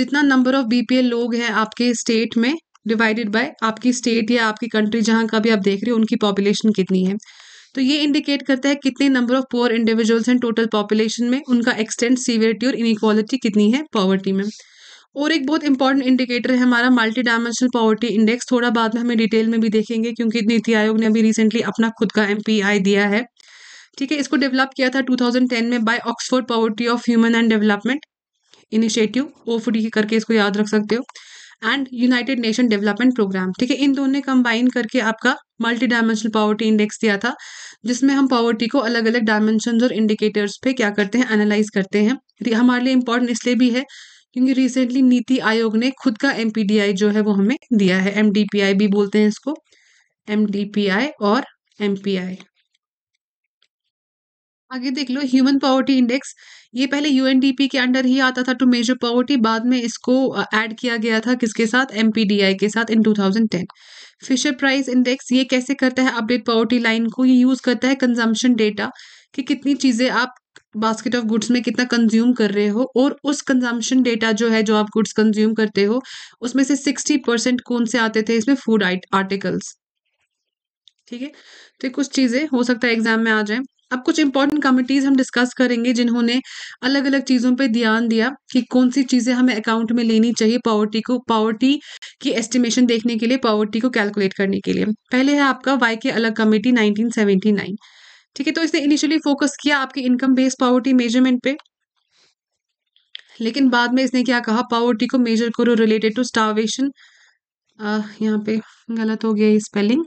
जितना नंबर ऑफ बीपीएल लोग हैं आपके स्टेट में डिवाइडेड बाय आपकी स्टेट या आपकी कंट्री जहाँ का भी आप देख रहे हो उनकी पॉपुलेशन कितनी है तो ये इंडिकेट करता है कितने नंबर ऑफ पुअर इंडिविजुअल्स हैं टोटल पॉपुलेशन में उनका एक्सटेंट सीवियरिटी और इनक्वालिटी कितनी है पॉवर्टी में और एक बहुत इंपॉर्टेंट इंडिकेटर है हमारा मल्टी डायमेंशनल पॉवर्टी इंडेक्स थोड़ा बाद में हमें डिटेल में भी देखेंगे क्योंकि नीति आयोग ने अभी रिसेंटली अपना खुद का एम दिया है ठीक है इसको डेवलप किया था 2010 में by Oxford Poverty of Human and Development Initiative O करके इसको याद रख सकते हो and United Nation Development Programme ठीक है इन दोनों ने कंबाइन करके आपका मल्टी डायमेंशनल पॉवर्टी इंडेक्स दिया था जिसमें हम पॉवर्टी को अलग अलग डायमेंशन और इंडिकेटर्स पे क्या करते हैं एनालाइज करते हैं हमारे लिए इम्पोर्टेंट इसलिए भी है क्योंकि रिसेंटली नीति आयोग ने खुद का एम जो है वो हमें दिया है एम भी बोलते हैं इसको एम और एम आगे देख लो ह्यूमन पॉवर्टी इंडेक्स ये पहले यूएनडीपी के अंडर ही आता था टू मेजर पॉवर्टी बाद में इसको ऐड किया गया था किसके साथ एमपीडीआई के साथ इन 2010 फिशर प्राइस इंडेक्स ये कैसे करता है अपडेट पॉवर्टी लाइन को ये यूज़ करता है कंजम्पशन डेटा कि कितनी चीज़ें आप बास्केट ऑफ गुड्स में कितना कंज्यूम कर रहे हो और उस कंजम्पशन डेटा जो है जो आप गुड्स कंज्यूम करते हो उसमें से सिक्सटी परसेंट कौन से आते थे इसमें फूड आर्टिकल्स ठीक है तो कुछ चीज़ें हो सकता है एग्जाम में आ जाए अब कुछ इंपॉर्टेंट कमिटीज हम डिस्कस करेंगे जिन्होंने अलग अलग चीज़ों पे ध्यान दिया कि कौन सी चीज़ें हमें अकाउंट में लेनी चाहिए पॉवर्टी को पॉवर्टी की एस्टिमेशन देखने के लिए पॉवर्टी को कैलकुलेट करने के लिए पहले है आपका वाई के अलग कमेटी नाइनटीन ठीक है तो इसने इनिशियली फोकस किया आपके इनकम बेस्ड पॉवर्टी मेजरमेंट पे लेकिन बाद में इसने क्या कहा पॉवर्टी को मेजर करो रिलेटेड टू स्टावेशन यहाँ पे गलत हो गया spelling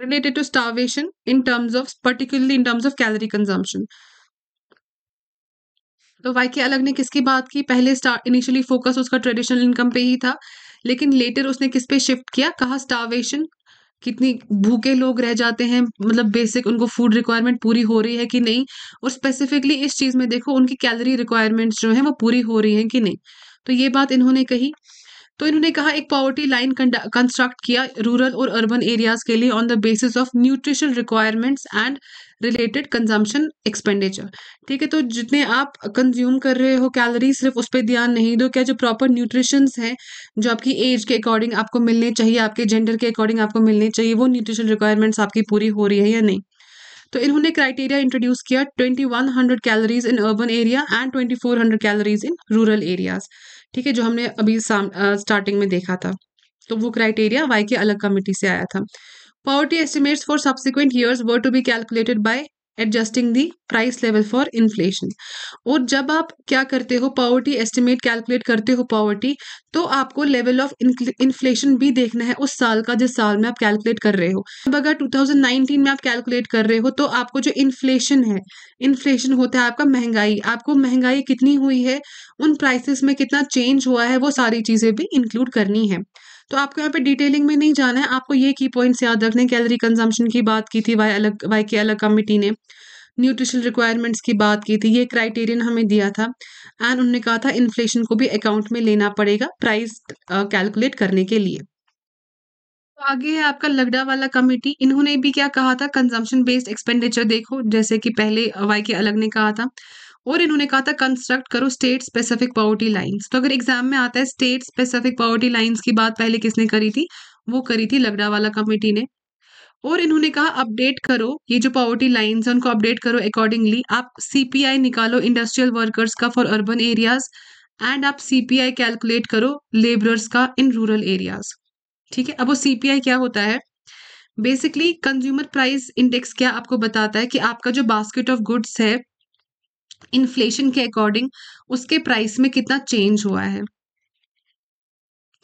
related to starvation in terms of particularly in terms of calorie consumption तो वाई के अलग ने किसकी बात की पहले स्टार्ट इनिशियली फोकस उसका ट्रेडिशनल इनकम पे ही था लेकिन लेटर उसने किस पे शिफ्ट किया कहा स्टार्वेशन कितनी भूखे लोग रह जाते हैं मतलब बेसिक उनको फूड रिक्वायरमेंट पूरी हो रही है कि नहीं और स्पेसिफिकली इस चीज़ में देखो उनकी कैलोरी रिक्वायरमेंट्स जो है वो पूरी हो रही हैं कि नहीं तो ये बात इन्होंने कही तो इन्होंने कहा एक पॉवर्टी लाइन कंस्ट्रक्ट किया रूरल और अर्बन एरियाज के लिए on the basis of nutrition requirements and related consumption expenditure ठीक है तो जितने आप कंज्यूम कर रहे हो कैलोरी सिर्फ उस पर ध्यान नहीं दो क्या जो प्रॉपर न्यूट्रिशंस हैं जो आपकी एज के अकॉर्डिंग आपको मिलने चाहिए आपके जेंडर के अकॉर्डिंग आपको मिलने चाहिए वो न्यूट्रिशन रिक्वायरमेंट्स आपकी पूरी हो रही है या नहीं तो इन्होंने क्राइटेरिया इंट्रोड्यूस किया twenty one hundred calories in urban area and twenty four hundred calories in rural areas ठीक है जो हमने अभी स्टार्टिंग में देखा था तो वो क्राइटेरिया वाई के अलग कमिटी से आया था poverty estimates for subsequent years were to be calculated by adjusting the price level for inflation और जब आप क्या करते हो पॉवर्टी एस्टिमेट कैलकुलेट करते हो पॉवर्टी तो आपको लेवल ऑफ इन्फ्लेशन भी देखना है उस साल का जिस साल में आप कैलकुलेट कर रहे हो अब अगर 2019 में आप कैलकुलेट कर रहे हो तो आपको जो इन्फ्लेशन है इन्फ्लेशन होता है आपका महंगाई आपको महंगाई कितनी हुई है उन प्राइसेस में कितना चेंज हुआ है वो सारी चीज़ें भी इंक्लूड करनी है तो आपको यहाँ पे डिटेलिंग में नहीं जाना है आपको ये की पॉइंट्स याद रखने कैलोरी कंजम्पशन की बात की थी वाई अलग वाई के अलग कमिटी ने न्यूट्रिशन रिक्वायरमेंट्स की बात की थी ये क्राइटेरियन हमें दिया था एंड उन्होंने कहा था इन्फ्लेशन को भी अकाउंट में लेना पड़ेगा प्राइस कैलकुलेट करने के लिए तो आगे है आपका लगडा वाला कमेटी इन्होंने भी क्या कहा था कंजम्पशन बेस्ड एक्सपेंडिचर देखो जैसे कि पहले वाई के अलग ने कहा था और इन्होंने कहा था कंस्ट्रक्ट करो स्टेट स्पेसिफिक पॉवर्टी लाइंस तो अगर एग्जाम में आता है स्टेट स्पेसिफिक पॉवर्टी लाइंस की बात पहले किसने करी थी वो करी थी लगड़ा वाला कमेटी ने और इन्होंने कहा अपडेट करो ये जो पॉवर्टी लाइन्स है उनको अपडेट करो अकॉर्डिंगली आप सीपीआई निकालो इंडस्ट्रियल वर्कर्स का फॉर अर्बन एरियाज एंड आप आई कैलकुलेट करो लेबरर्स का इन रूरल एरियाज ठीक है अब वो आई क्या होता है बेसिकली कंज्यूमर प्राइस इंडेक्स क्या आपको बताता है कि आपका जो बास्केट ऑफ गुड्स है इन्फ्लेशन के अकॉर्डिंग उसके प्राइस में कितना चेंज हुआ है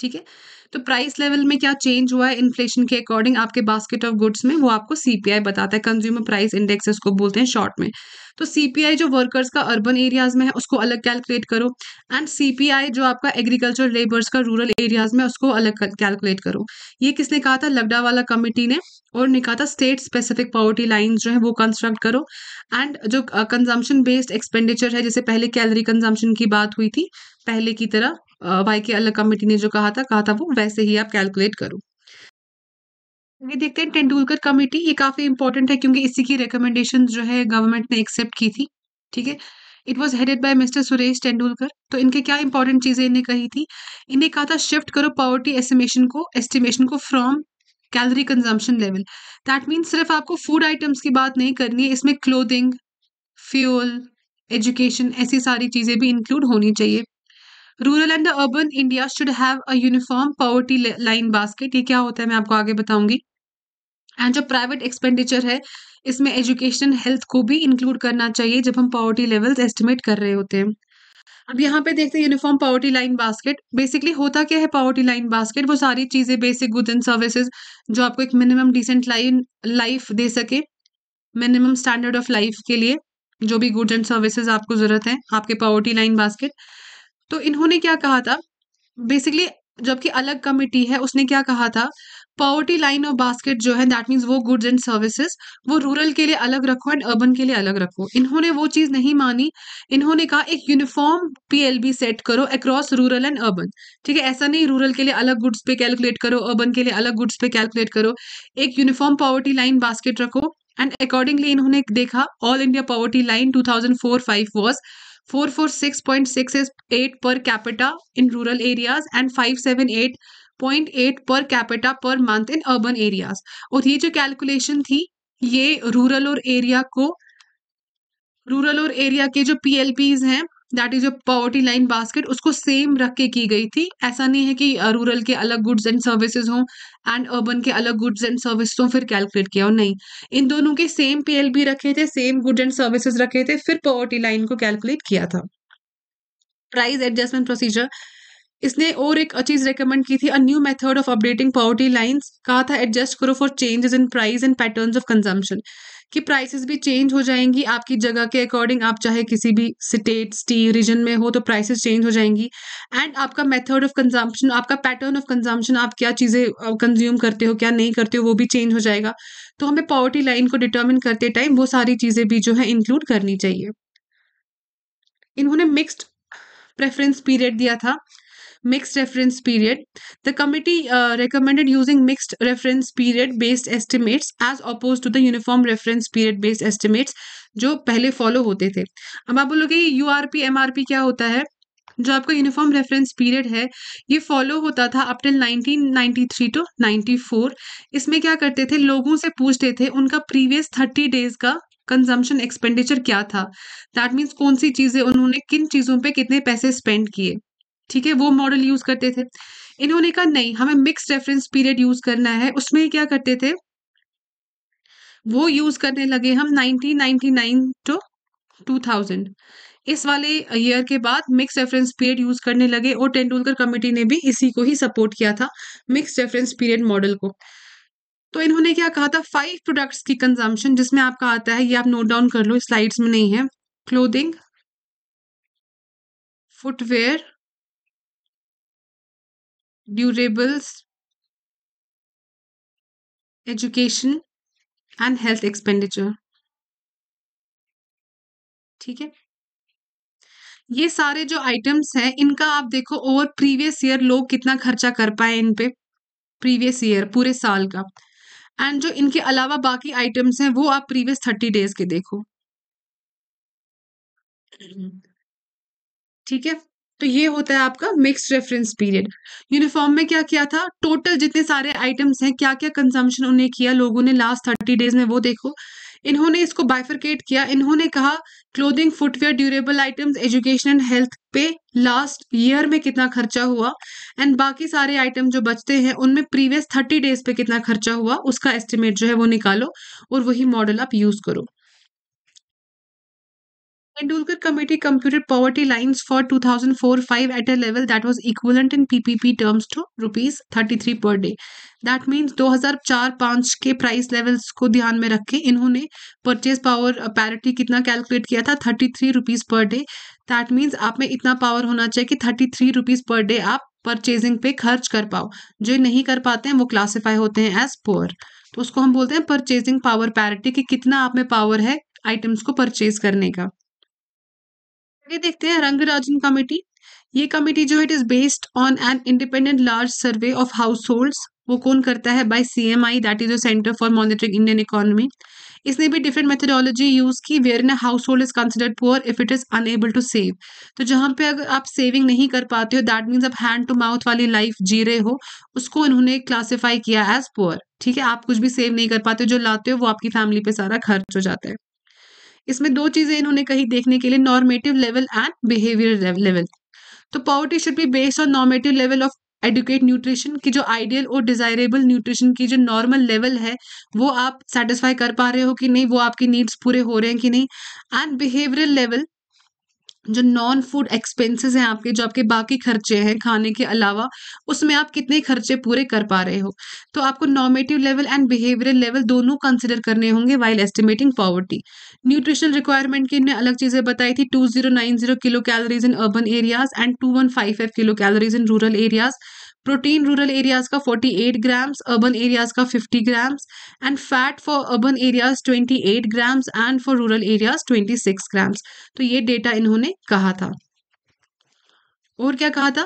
ठीक है तो प्राइस लेवल में क्या चेंज हुआ है इन्फ्लेशन के अकॉर्डिंग आपके बास्केट ऑफ गुड्स में वो आपको सीपीआई बताता है कंज्यूमर प्राइस इंडेक्स इसको बोलते हैं शॉर्ट में तो सीपीआई जो वर्कर्स का अर्बन एरियाज में है उसको अलग कैलकुलेट करो एंड सीपीआई जो आपका एग्रीकल्चर लेबर्स का रूरल एरियाज में उसको अलग कैलकुलेट करो ये किसने कहा था लगडा वाला कमिटी ने और ने कहा था स्टेट स्पेसिफिक पॉवर्टी लाइन जो है वो कंस्ट्रक्ट करो एंड जो कंजम्पशन बेस्ड एक्सपेंडिचर है जैसे पहले कैलरी कंजम्पशन की बात हुई थी पहले की तरह वाई के अलग कमेटी ने जो कहा था कहा था वो वैसे ही आप कैलकुलेट करो ये देखते हैं तेंदुलकर कमेटी ये काफ़ी इंपॉर्टेंट है क्योंकि इसी की रिकमेंडेशन जो है गवर्नमेंट ने एक्सेप्ट की थी ठीक है it was headed by mister Suresh Tendulkar तो इनके क्या इंपॉर्टेंट चीज़ें इन्हें कही थी इन्हें कहा था शिफ्ट करो पॉवर्टी एस्टिमेशन को एस्टिमेशन को from calorie consumption level that means सिर्फ आपको फूड आइटम्स की बात नहीं करनी है इसमें क्लोथिंग फ्यूल एजुकेशन ऐसी सारी चीज़ें भी इंक्लूड होनी चाहिए rural and urban India should have a uniform poverty line basket ये क्या होता है मैं आपको आगे बताऊंगी एंड जो प्राइवेट एक्सपेंडिचर है इसमें एजुकेशन हेल्थ को भी इंक्लूड करना चाहिए जब हम पॉवर्टी लेवल्स एस्टिमेट कर रहे होते हैं अब यहाँ पे देखते हैं uniform poverty line basket basically होता क्या है पॉवर्टी लाइन बास्केट वो सारी चीज़ें बेसिक गुड एंड सर्विसेज जो आपको एक मिनिमम डिसेंट लाइन लाइफ दे सके मिनिमम स्टैंडर्ड ऑफ लाइफ के लिए जो भी गुड्स एंड सर्विसेज आपको ज़रूरत है आपके पॉवर्टी लाइन बास्केट तो इन्होंने क्या कहा था बेसिकली जबकि अलग कमिटी है उसने क्या कहा था पॉवर्टी लाइन और बास्केट जो है दैट मीन्स वो गुड्स एंड सर्विसेज वो रूरल के लिए अलग रखो एंड अर्बन के लिए अलग रखो इन्होंने वो चीज़ नहीं मानी इन्होंने कहा एक यूनिफॉर्म पीएलबी सेट करो अक्रॉस रूरल एंड अर्बन ठीक है ऐसा नहीं रूरल के लिए अलग गुड्स पे कैलकुलेट करो अर्बन के लिए अलग गुड्स पे कैलकुलेट करो एक यूनिफॉर्म पॉवर्टी लाइन बास्केट रखो एंड अकॉर्डिंगली इन्होंने देखा all India poverty line two thousand four five was 446.688 per capita in rural areas and 578.8 per capita per month in urban areas. और ये जो कैलकुलेशन थी ये रूरल और एरिया को रूरल और एरिया के जो पीएलपीज हैं that is your poverty line basket उसको सेम रख के की गई थी ऐसा नहीं है कि रूरल के अलग गुड्स एंड सर्विसेज हों एंड अर्बन के अलग गुड्स एंड सर्विस हों फिर कैलकुलेट किया हो नहीं इन दोनों के सेम पी एल बी रखे थे सेम गुड्स एंड सर्विसेज रखे थे फिर पॉवर्टी लाइन को कैलकुलेट किया था प्राइस एडजस्टमेंट प्रोसीजर इसने और एक चीज रिकमेंड की थी a new method of updating poverty lines कहा था एडजस्ट करो for changes in price and patterns of consumption कि प्राइसेस भी चेंज हो जाएंगी आपकी जगह के अकॉर्डिंग आप चाहे किसी भी स्टेट स्टी रीजन में हो तो प्राइसेस चेंज हो जाएंगी एंड आपका मेथड ऑफ कंजम्पशन आपका पैटर्न ऑफ कंजम्पशन आप क्या चीज़ें कंज्यूम करते हो क्या नहीं करते हो वो भी चेंज हो जाएगा तो हमें पॉवर्टी लाइन को डिटर्मिन करते टाइम वो सारी चीज़ें भी जो है इंक्लूड करनी चाहिए इन्होंने मिक्स्ड प्रेफरेंस पीरियड दिया था mixed reference period. The committee uh, recommended using mixed reference period based estimates as opposed to the uniform reference period based estimates जो पहले follow होते थे अब आप बोलोगे U R P M R P क्या होता है जो आपका यूनिफॉर्म रेफरेंस पीरियड है ये फॉलो होता था अपटिल 1993 टू 94 इसमें क्या करते थे लोगों से पूछते थे उनका प्रीवियस 30 डेज का कंजम्पशन एक्सपेंडिचर क्या था दैट मीन्स कौन सी चीज़ें उन्होंने किन चीज़ों पे कितने पैसे स्पेंड किए ठीक है वो मॉडल यूज करते थे इन्होंने कहा नहीं हमें मिक्स रेफरेंस पीरियड यूज करना है उसमें क्या करते थे वो यूज करने लगे हम 1999 टू 2000 इस वाले ईयर के बाद मिक्स रेफरेंस पीरियड यूज करने लगे और तेंदुलकर कमेटी ने भी इसी को ही सपोर्ट किया था मिक्स रेफरेंस पीरियड मॉडल को तो इन्होंने क्या कहा था फाइव प्रोडक्ट्स की कंजम्पशन जिसमें आपका आता है ये आप नोट डाउन कर लो स्लाइड्स में नहीं है clothing footwear durables, education and health expenditure. ठीक है ये सारे जो आइटम्स हैं इनका आप देखो ओवर प्रीवियस ईयर लोग कितना खर्चा कर पाए इन पे प्रीवियस ईयर पूरे साल का एंड जो इनके अलावा बाकी आइटम्स हैं वो आप प्रीवियस थर्टी डेज के देखो ठीक है तो ये होता है आपका मिक्स रेफरेंस पीरियड यूनिफॉर्म में क्या किया था टोटल जितने सारे आइटम्स हैं क्या क्या कंजम्पशन उन्हें किया लोगों ने लास्ट थर्टी डेज में वो देखो इन्होंने इसको बाइफरकेट किया इन्होंने कहा clothing footwear durable items education and health पे लास्ट ईयर में कितना खर्चा हुआ एंड बाकी सारे आइटम जो बचते हैं उनमें प्रीवियस थर्टी डेज पे कितना खर्चा हुआ उसका एस्टिमेट जो है वो निकालो और वही मॉडल आप यूज करो committee Tendulkar committee computed poverty lines for 2004-5 at a level that was equivalent in terms to rupees thirty three per day that means दो हज़ार चार 5 के प्राइस लेवल्स को ध्यान में रख के इन्होंने परचेज पावर पैरिटी कितना कैलकुलेट किया था thirty three rupees per day that means आप में इतना पावर होना चाहिए कि thirty three rupees per day आप परचेजिंग पे खर्च कर पाओ जो नहीं कर पाते हैं वो क्लासीफाई होते हैं एज पोअर तो उसको हम बोलते हैं परचेजिंग पावर पैरिटी की कितना आप में पावर है आइटम्स को परचेज करने का आगे देखते हैं रंगराजन कमेटी ये कमेटी जो it is based on an independent large survey of households वो कौन करता है by C M I that is the centre for monitoring Indian economy इसने भी डिफरेंट मेथडोलॉजी यूज की where in household is considered poor if it is unable to save तो जहां पे अगर आप सेविंग नहीं कर पाते हो दैट मीन्स आप हैंड टू माउथ वाली लाइफ जी रहे हो उसको इन्होंने क्लासीफाई किया एज पुअर ठीक है आप कुछ भी सेव नहीं कर पाते हो जो लाते हो वो आपकी फैमिली पे सारा खर्च हो जाता है इसमें दो चीजें इन्होंने कही देखने के लिए normative level and behaviour level तो poverty should be based on normative level of adequate nutrition की जो आइडियल और डिजायरेबल न्यूट्रिशन की जो नॉर्मल लेवल है वो आप सेटिस्फाई कर पा रहे हो कि नहीं वो आपकी नीड्स पूरे हो रहे हैं कि नहीं एंड बिहेवियर लेवल जो नॉन फूड एक्सपेंसेस हैं आपके जो आपके बाकी खर्चे हैं खाने के अलावा उसमें आप कितने खर्चे पूरे कर पा रहे हो तो आपको normative level and behaviour level दोनों कंसिडर करने होंगे while estimating poverty nutritional requirement की इनने अलग चीज़ें बताई थी 2090 kilo calories in urban areas and 2155 kilo calories in rural areas protein rural areas का 48 ग्राम्स अर्बन एरियाज का 50 grams and fat for urban areas 28 grams and for rural areas 26 six grams तो ये डेटा इन्होंने कहा था और क्या कहा था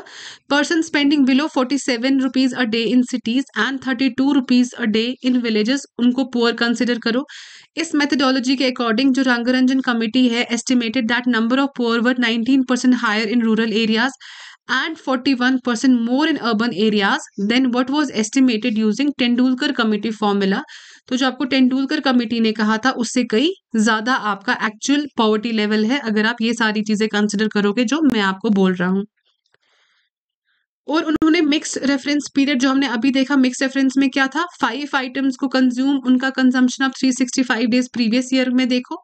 person spending below forty seven rupees a day in cities and thirty two rupees a day in villages उनको पुअर कंसिडर करो इस मेथडोलॉजी के अकॉर्डिंग जो रंगरंजन कमेटी है estimated that number of poor were 19 percent higher in rural areas one 41% more in urban areas than what was estimated using Tendulkar committee formula तो जो आपको Tendulkar committee ने कहा था उससे कई ज़्यादा आपका एक्चुअल पॉवर्टी लेवल है अगर आप ये सारी चीज़ें कंसिडर करोगे जो मैं आपको बोल रहा हूँ और उन्होंने मिक्स रेफरेंस पीरियड जो हमने अभी देखा मिक्स रेफरेंस में क्या था फाइव आइटम्स को कंज्यूम उनका consumption of 365 days previous year में देखो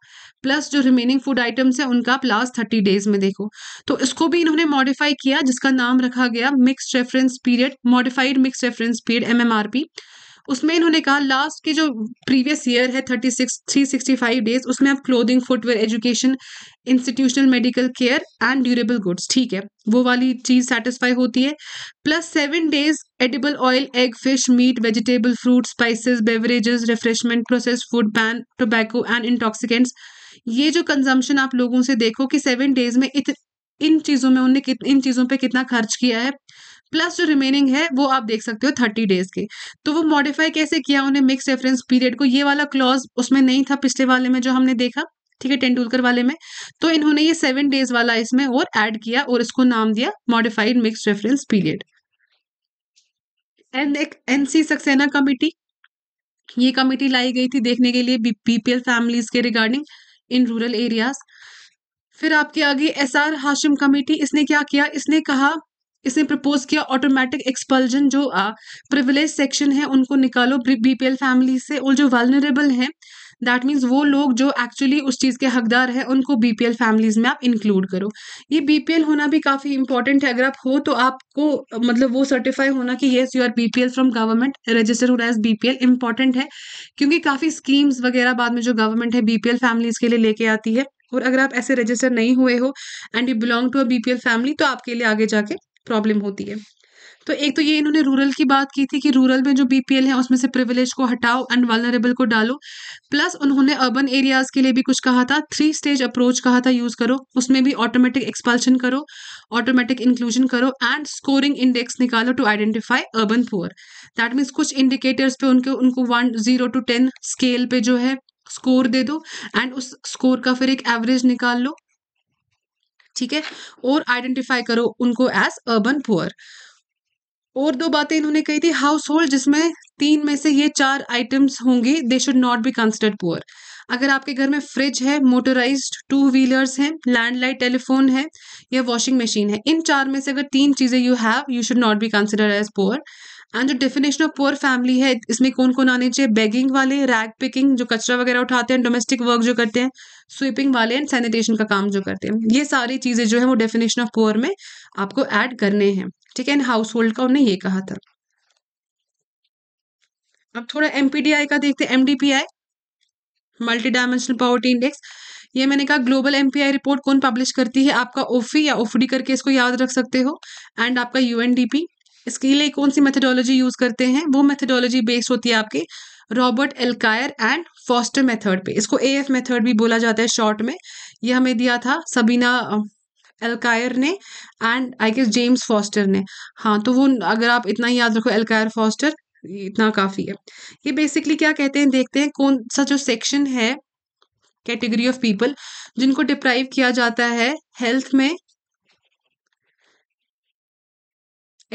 प्लस जो रिमेनिंग फूड आइटम्स है उनका आप लास्ट थर्टी डेज में देखो तो इसको भी इन्होंने मॉडिफाई किया जिसका नाम रखा गया mix reference period modified mix reference period M उसमें इन्होंने कहा लास्ट के जो प्रीवियस ईयर है thirty six three sixty five days उसमें आप clothing footwear education institutional medical care and durable goods ठीक है वो वाली चीज़ सेटिस्फाई होती है plus seven days edible oil egg fish meat vegetable fruit spices beverages refreshment processed food paan tobacco and intoxicants ये जो कंजम्पशन आप लोगों से देखो कि सेवन डेज में इत, इन चीज़ों में उनने इन चीज़ों पे कितना खर्च किया है प्लस जो रिमेनिंग है वो आप देख सकते हो थर्टी डेज के तो वो मॉडिफाई कैसे किया उन्हें मिक्स रेफरेंस पीरियड को ये वाला क्लॉज उसमें नहीं था पिछले वाले में जो हमने देखा ठीक है तेंडुलकर वाले में तो इन्होंने ये सेवन डेज वाला इसमें और ऐड किया और इसको नाम दिया modified mix reference period and एक एनसी सक्सेना कमेटी ये कमेटी लाई गई थी देखने के लिए बीपीएल फैमिलीज के रिगार्डिंग इन रूरल एरियाज फिर आपके आगे एस आर हाशिम कमेटी इसने क्या किया इसने कहा इसने प्रपोज किया ऑटोमेटिक एक्सपल्जन जो प्रिविलेज सेक्शन है उनको निकालो बीपीएल फैमिली से और जो वालनरेबल हैं दैट मीन्स वो लोग जो एक्चुअली उस चीज़ के हकदार हैं उनको बी पी एल फैमिलीज में आप इंक्लूड करो ये बी पी एल होना भी काफ़ी इंपॉर्टेंट है अगर आप हो तो आपको मतलब वो सर्टिफाई होना कि yes you are B P L from government register हो रहा है बी पी एल इंपॉर्टेंट है क्योंकि काफ़ी स्कीम्स वगैरह बाद में जो गवर्नमेंट है बी पी एल फैमिलीज के लिए लेके आती है और अगर आप ऐसे रजिस्टर नहीं हुए हो and you belong to a L family तो आपके लिए आगे जाके प्रॉब्लम होती है तो एक तो ये इन्होंने रूरल की बात की थी कि रूरल में जो बीपीएल है उसमें से प्रिविलेज को हटाओ एंड वालनरेबल को डालो प्लस उन्होंने अर्बन एरियाज के लिए भी कुछ कहा था थ्री स्टेज अप्रोच कहा था यूज करो उसमें भी ऑटोमेटिक एक्सपल्शन करो ऑटोमेटिक इंक्लूजन करो एंड स्कोरिंग इंडेक्स निकालो to identify urban poor that means कुछ इंडिकेटर्स पे उनके उनको one zero to ten scale पे जो है स्कोर दे दो एंड उस स्कोर का फिर एक एवरेज निकाल लो ठीक है और आइडेंटिफाई करो उनको एज अर्बन पुअर और दो बातें इन्होंने कही थी हाउस होल्ड जिसमें तीन में से ये चार आइटम्स होंगे they should not be considered poor अगर आपके घर में फ्रिज है मोटराइज टू व्हीलर्स हैं लैंडलाइन टेलीफोन है या वॉशिंग मशीन है इन चार में से अगर तीन चीज़ें you have you should not be consider as poor and जो डेफिनेशन ऑफ पुअर फैमिली है इसमें कौन कौन आने चाहिए बेगिंग वाले रैग पिकिंग जो कचरा वगैरह उठाते हैं डोमेस्टिक वर्क जो करते हैं स्वीपिंग वाले एंड सैनिटेशन का काम जो करते हैं ये सारी चीज़ें जो है वो डेफिनेशन ऑफ पुअर में आपको ऐड करने हैं ठीक है एंड हाउस होल्ड का उन्होंने ये कहा था अब थोड़ा एमपीडीआई का देखते हैं MDPI multidimensional poverty index ये मैंने कहा ग्लोबल एमपीआई रिपोर्ट कौन पब्लिश करती है आपका ओफी या ओफडी करके इसको याद रख सकते हो एंड आपका यू इसके लिए कौन सी मेथडोलॉजी यूज़ करते हैं वो मेथडोलॉजी बेस्ड होती है आपके Robert Alkire and Foster method पे इसको ए एफ मेथड भी बोला जाता है शॉर्ट में ये हमें दिया था सबीना एल्कायर uh, ने and I guess James Foster ने हाँ तो वो अगर आप इतना ही याद रखो एल्कायर फॉस्टर इतना काफ़ी है ये बेसिकली क्या कहते हैं देखते हैं कौन सा जो सेक्शन है कैटेगरी ऑफ पीपल जिनको डिप्राइव किया जाता है हेल्थ में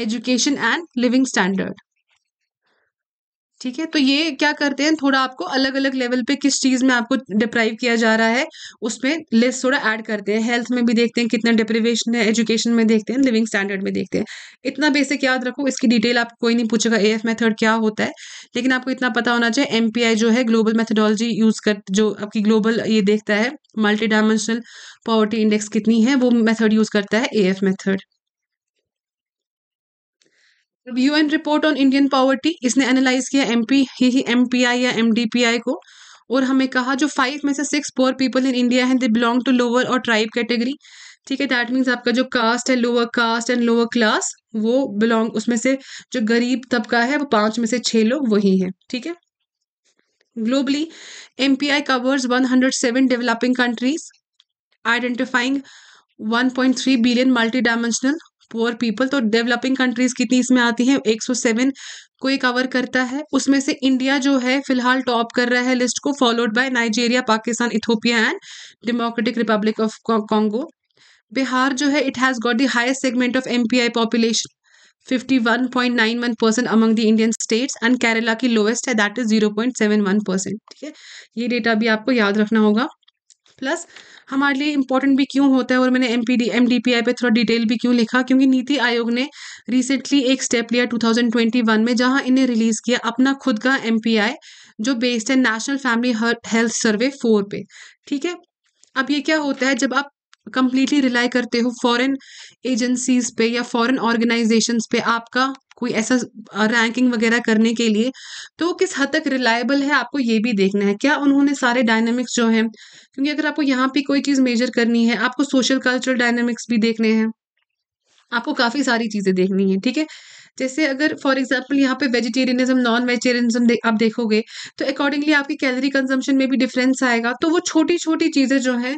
एजुकेशन एंड लिविंग स्टैंडर्ड ठीक है तो ये क्या करते हैं थोड़ा आपको अलग अलग लेवल पे किस चीज़ में आपको डिप्राइव किया जा रहा है उसमें लिस्ट थोड़ा ऐड करते हैं हेल्थ में भी देखते हैं कितना डिप्रिवेशन है एजुकेशन में देखते हैं लिविंग स्टैंडर्ड में देखते हैं इतना बेसिक याद रखो इसकी डिटेल आप कोई नहीं पूछेगा ए एफ मेथड क्या होता है लेकिन आपको इतना पता होना चाहिए एम पी आई जो है ग्लोबल मैथडोलॉजी यूज़ कर जो आपकी ग्लोबल ये देखता है मल्टी डायमेंशनल पॉवर्टी इंडेक्स कितनी है वो मैथड यूज़ करता है A F method UN report on Indian poverty इसने एनालाइज किया एमपी ही एमपीआई या एमडीपीआई को और हमें कहा जो फाइव में से six poor people in India हैं दे बिलोंग टू लोअर और ट्राइब कैटेगरी ठीक है दैट मीन्स आपका जो कास्ट है lower caste and lower class वो बिलोंग उसमें से जो गरीब तबका है वो पाँच में से छः लोग वही हैं ठीक है globally M P I covers one hundred seven developing countries identifying one point three billion multidimensional poor people तो डेवलपिंग कंट्रीज कितनी इसमें आती हैं 107 को ये कवर करता है उसमें से इंडिया जो है फिलहाल टॉप कर रहा है लिस्ट को followed by Nigeria Pakistan Ethiopia and Democratic Republic of Congo Bihar जो है it has got the highest segment of M P I population fifty one point nine one percent among the Indian states and Kerala की lowest है that is zero point seven one percent ठीक है ये data भी आपको याद रखना होगा प्लस हमारे लिए इंपॉर्टेंट भी क्यों होता है और मैंने M P D M D P I पर थोड़ा डिटेल भी क्यों लिखा क्योंकि नीति आयोग ने रिसेंटली एक स्टेप लिया टू थाउजेंड ट्वेंटी वन में जहाँ इन्हें रिलीज़ किया अपना खुद का एम पी आई जो बेस्ड है national family health survey four पे ठीक है अब ये क्या होता है जब आप कंप्लीटली रिलाई करते हो फॉरेन एजेंसीज पे या फॉरेन ऑर्गेनाइजेशंस पे आपका कोई ऐसा रैंकिंग वगैरह करने के लिए तो किस हद तक रिलायबल है आपको ये भी देखना है क्या उन्होंने सारे डायनेमिक्स जो हैं क्योंकि अगर आपको यहाँ पे कोई चीज़ मेजर करनी है आपको सोशल कल्चरल डायनेमिक्स भी देखने हैं आपको काफ़ी सारी चीज़ें देखनी है ठीक है जैसे अगर फॉर एग्जाम्पल यहाँ पे वेजिटेरियनिज्म नॉन वेजिटेरियनिज्म आप देखोगे तो अकॉर्डिंगली आपकी कैलोरी कंजम्पशन में भी डिफरेंस आएगा तो वो छोटी छोटी चीज़ें जो हैं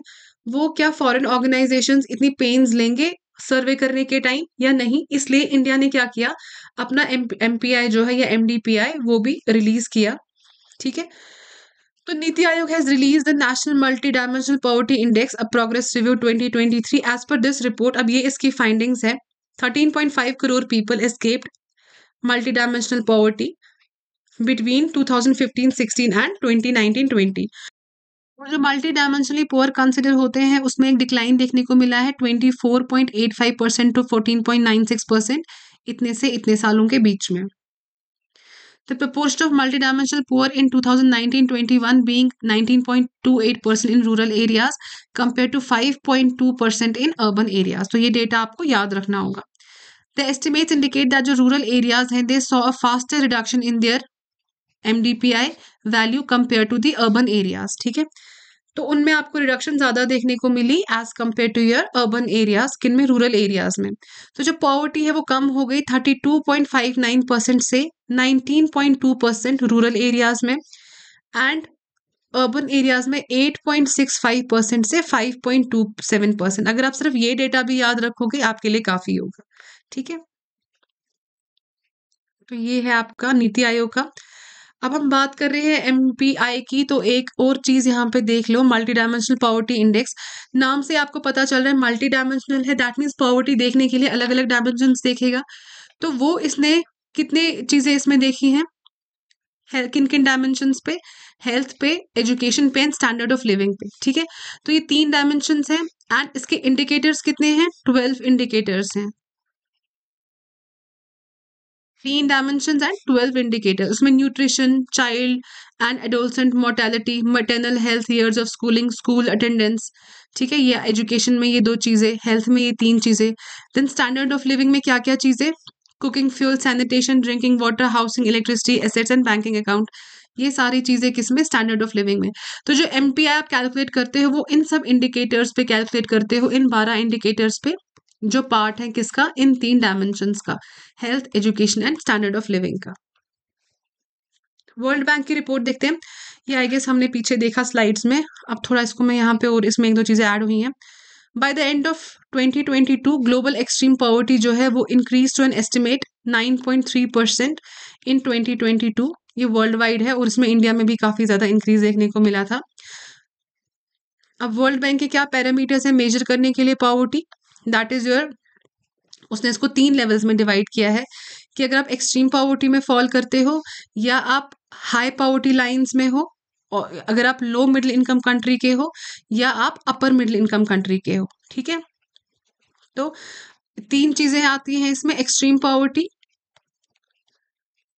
वो क्या फॉरेन ऑर्गेनाइजेशंस इतनी पेन्स लेंगे सर्वे करने के टाइम या नहीं इसलिए इंडिया ने क्या किया अपना एम जो है या एम वो भी रिलीज किया ठीक है तो NITI Aayog has released the national multidimensional poverty index a progress review 2023 as per this report अब ये इसकी फाइंडिंग्स है 13.5 crore people escaped multidimensional poverty between 2015-16 and 2019-20 जो मल्टी डायमेंशनली पुअर कंसिडर होते हैं उसमें एक डिक्लाइन देखने को मिला है twenty four point eight five percent to fourteen point nine six percent इतने से इतने सालों के बीच में the proportion of multidimensional poor in two thousand nineteen twenty one being nineteen point two eight percent in rural areas compare to five point two percent in urban areas तो ये data आपको याद रखना होगा the estimates indicate that जो rural areas हैं they saw a faster reduction in their M D P I value compare to the urban areas ठीक है तो उनमें आपको रिडक्शन ज्यादा देखने को मिली as compared to your urban areas किन में रूरल एरियाज में तो जो पॉवर्टी है वो कम हो गई thirty two point five nine percent से nineteen point two percent rural areas में एंड अर्बन एरियाज में eight point six five percent से five point two seven percent अगर आप सिर्फ ये डेटा भी याद रखोगे आपके लिए काफी होगा ठीक है तो ये है आपका नीति आयोग का अब हम बात कर रहे हैं एम की तो एक और चीज़ यहाँ पे देख लो मल्टी डायमेंशनल पॉवर्टी इंडेक्स नाम से आपको पता चल रहा है मल्टी डायमेंशनल है दैट मीन्स पॉवर्टी देखने के लिए अलग अलग डायमेंशन देखेगा तो वो इसने कितने चीज़ें इसमें देखी हैं किन किन डायमेंशन पे हेल्थ पे एजुकेशन पे एंड स्टैंडर्ड ऑफ लिविंग पे ठीक है तो ये तीन डायमेंशन हैं एंड इसके इंडिकेटर्स कितने हैं ट्वेल्व इंडिकेटर्स हैं तीन डायमेंशन एंड ट्वेल्व इंडिकेटर उसमें nutrition child and adolescent mortality maternal health years of schooling school attendance ठीक है ये एजुकेशन में ये दो चीज़ें हेल्थ में ये तीन चीज़ें देन स्टैंडर्ड ऑफ लिविंग में क्या क्या चीज़ें cooking fuel sanitation drinking water housing electricity assets and banking account ये सारी चीज़ें किस में स्टैंडर्ड ऑफ लिविंग में तो जो एम आप कैलकुलेट करते हो वो इन सब इंडिकेटर्स पे कैलकुलेट करते हो इन बारह इंडिकेटर्स पे जो पार्ट है किसका इन तीन डायमेंशन का health education and standard of living का वर्ल्ड बैंक की रिपोर्ट देखते हैं ये आई गेस हमने पीछे देखा स्लाइड्स में अब थोड़ा इसको मैं यहाँ पे और इसमें एक दो चीज़ें ऐड हुई हैं by the end of 2022 global extreme poverty जो है वो increase to an estimate 9.3 percent in 2022 ये वर्ल्ड वाइड है और इसमें इंडिया में भी काफ़ी ज़्यादा इंक्रीज देखने को मिला था अब वर्ल्ड बैंक के क्या पैरामीटर्स हैं मेजर करने के लिए पॉवर्टी दैट इज योर उसने इसको तीन लेवल्स में डिवाइड किया है कि अगर आप एक्सट्रीम पावर्टी में फॉल करते हो या आप हाई पावर्टी लाइंस में हो और अगर आप लो मिडिल इनकम कंट्री के हो या आप अपर मिडिल इनकम कंट्री के हो ठीक है तो तीन चीज़ें आती हैं इसमें extreme poverty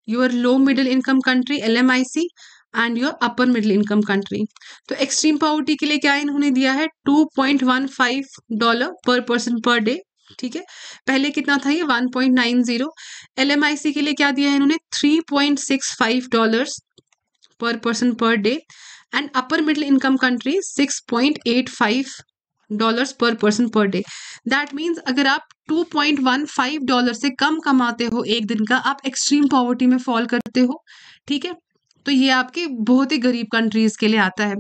your low middle income country L M I C and your upper middle income country तो एक्सट्रीम पॉवर्टी के लिए क्या इन्होंने दिया है two point one five dollar per person per day ठीक है पहले कितना था ये one point nine zero L M I C के लिए क्या दिया है इन्होंने three point six five dollar per person per day and upper middle income country six point eight five dollars per person per day that means अगर आप 2.15 dollar से कम कमाते हो एक दिन का आप एक्सट्रीम पॉवर्टी में फॉल करते हो ठीक है तो ये आपके बहुत ही गरीब कंट्रीज के लिए आता है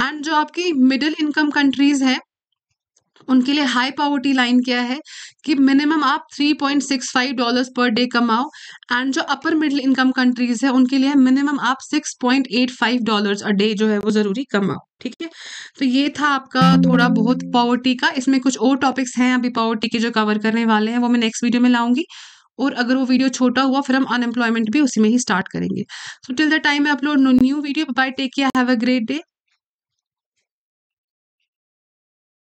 एंड जो आपकी मिडिल इनकम कंट्रीज हैं उनके लिए हाई पावर्टी लाइन क्या है कि मिनिमम आप 3.65 डॉलर्स पर डे कमाओ एंड जो अपर मिडिल इनकम कंट्रीज है उनके लिए मिनिमम आप 6.85 डॉलर्स अ डे जो है वो ज़रूरी कमाओ ठीक है तो ये था आपका थोड़ा बहुत पावर्टी का इसमें कुछ और टॉपिक्स हैं अभी पावर्टी के जो कवर करने वाले हैं वो मैं नेक्स्ट वीडियो में लाऊंगी और अगर वो वीडियो छोटा हुआ फिर हम अनएम्प्लॉयमेंट भी उसी में ही स्टार्ट करेंगे so till the time I upload new video bye take care have a great day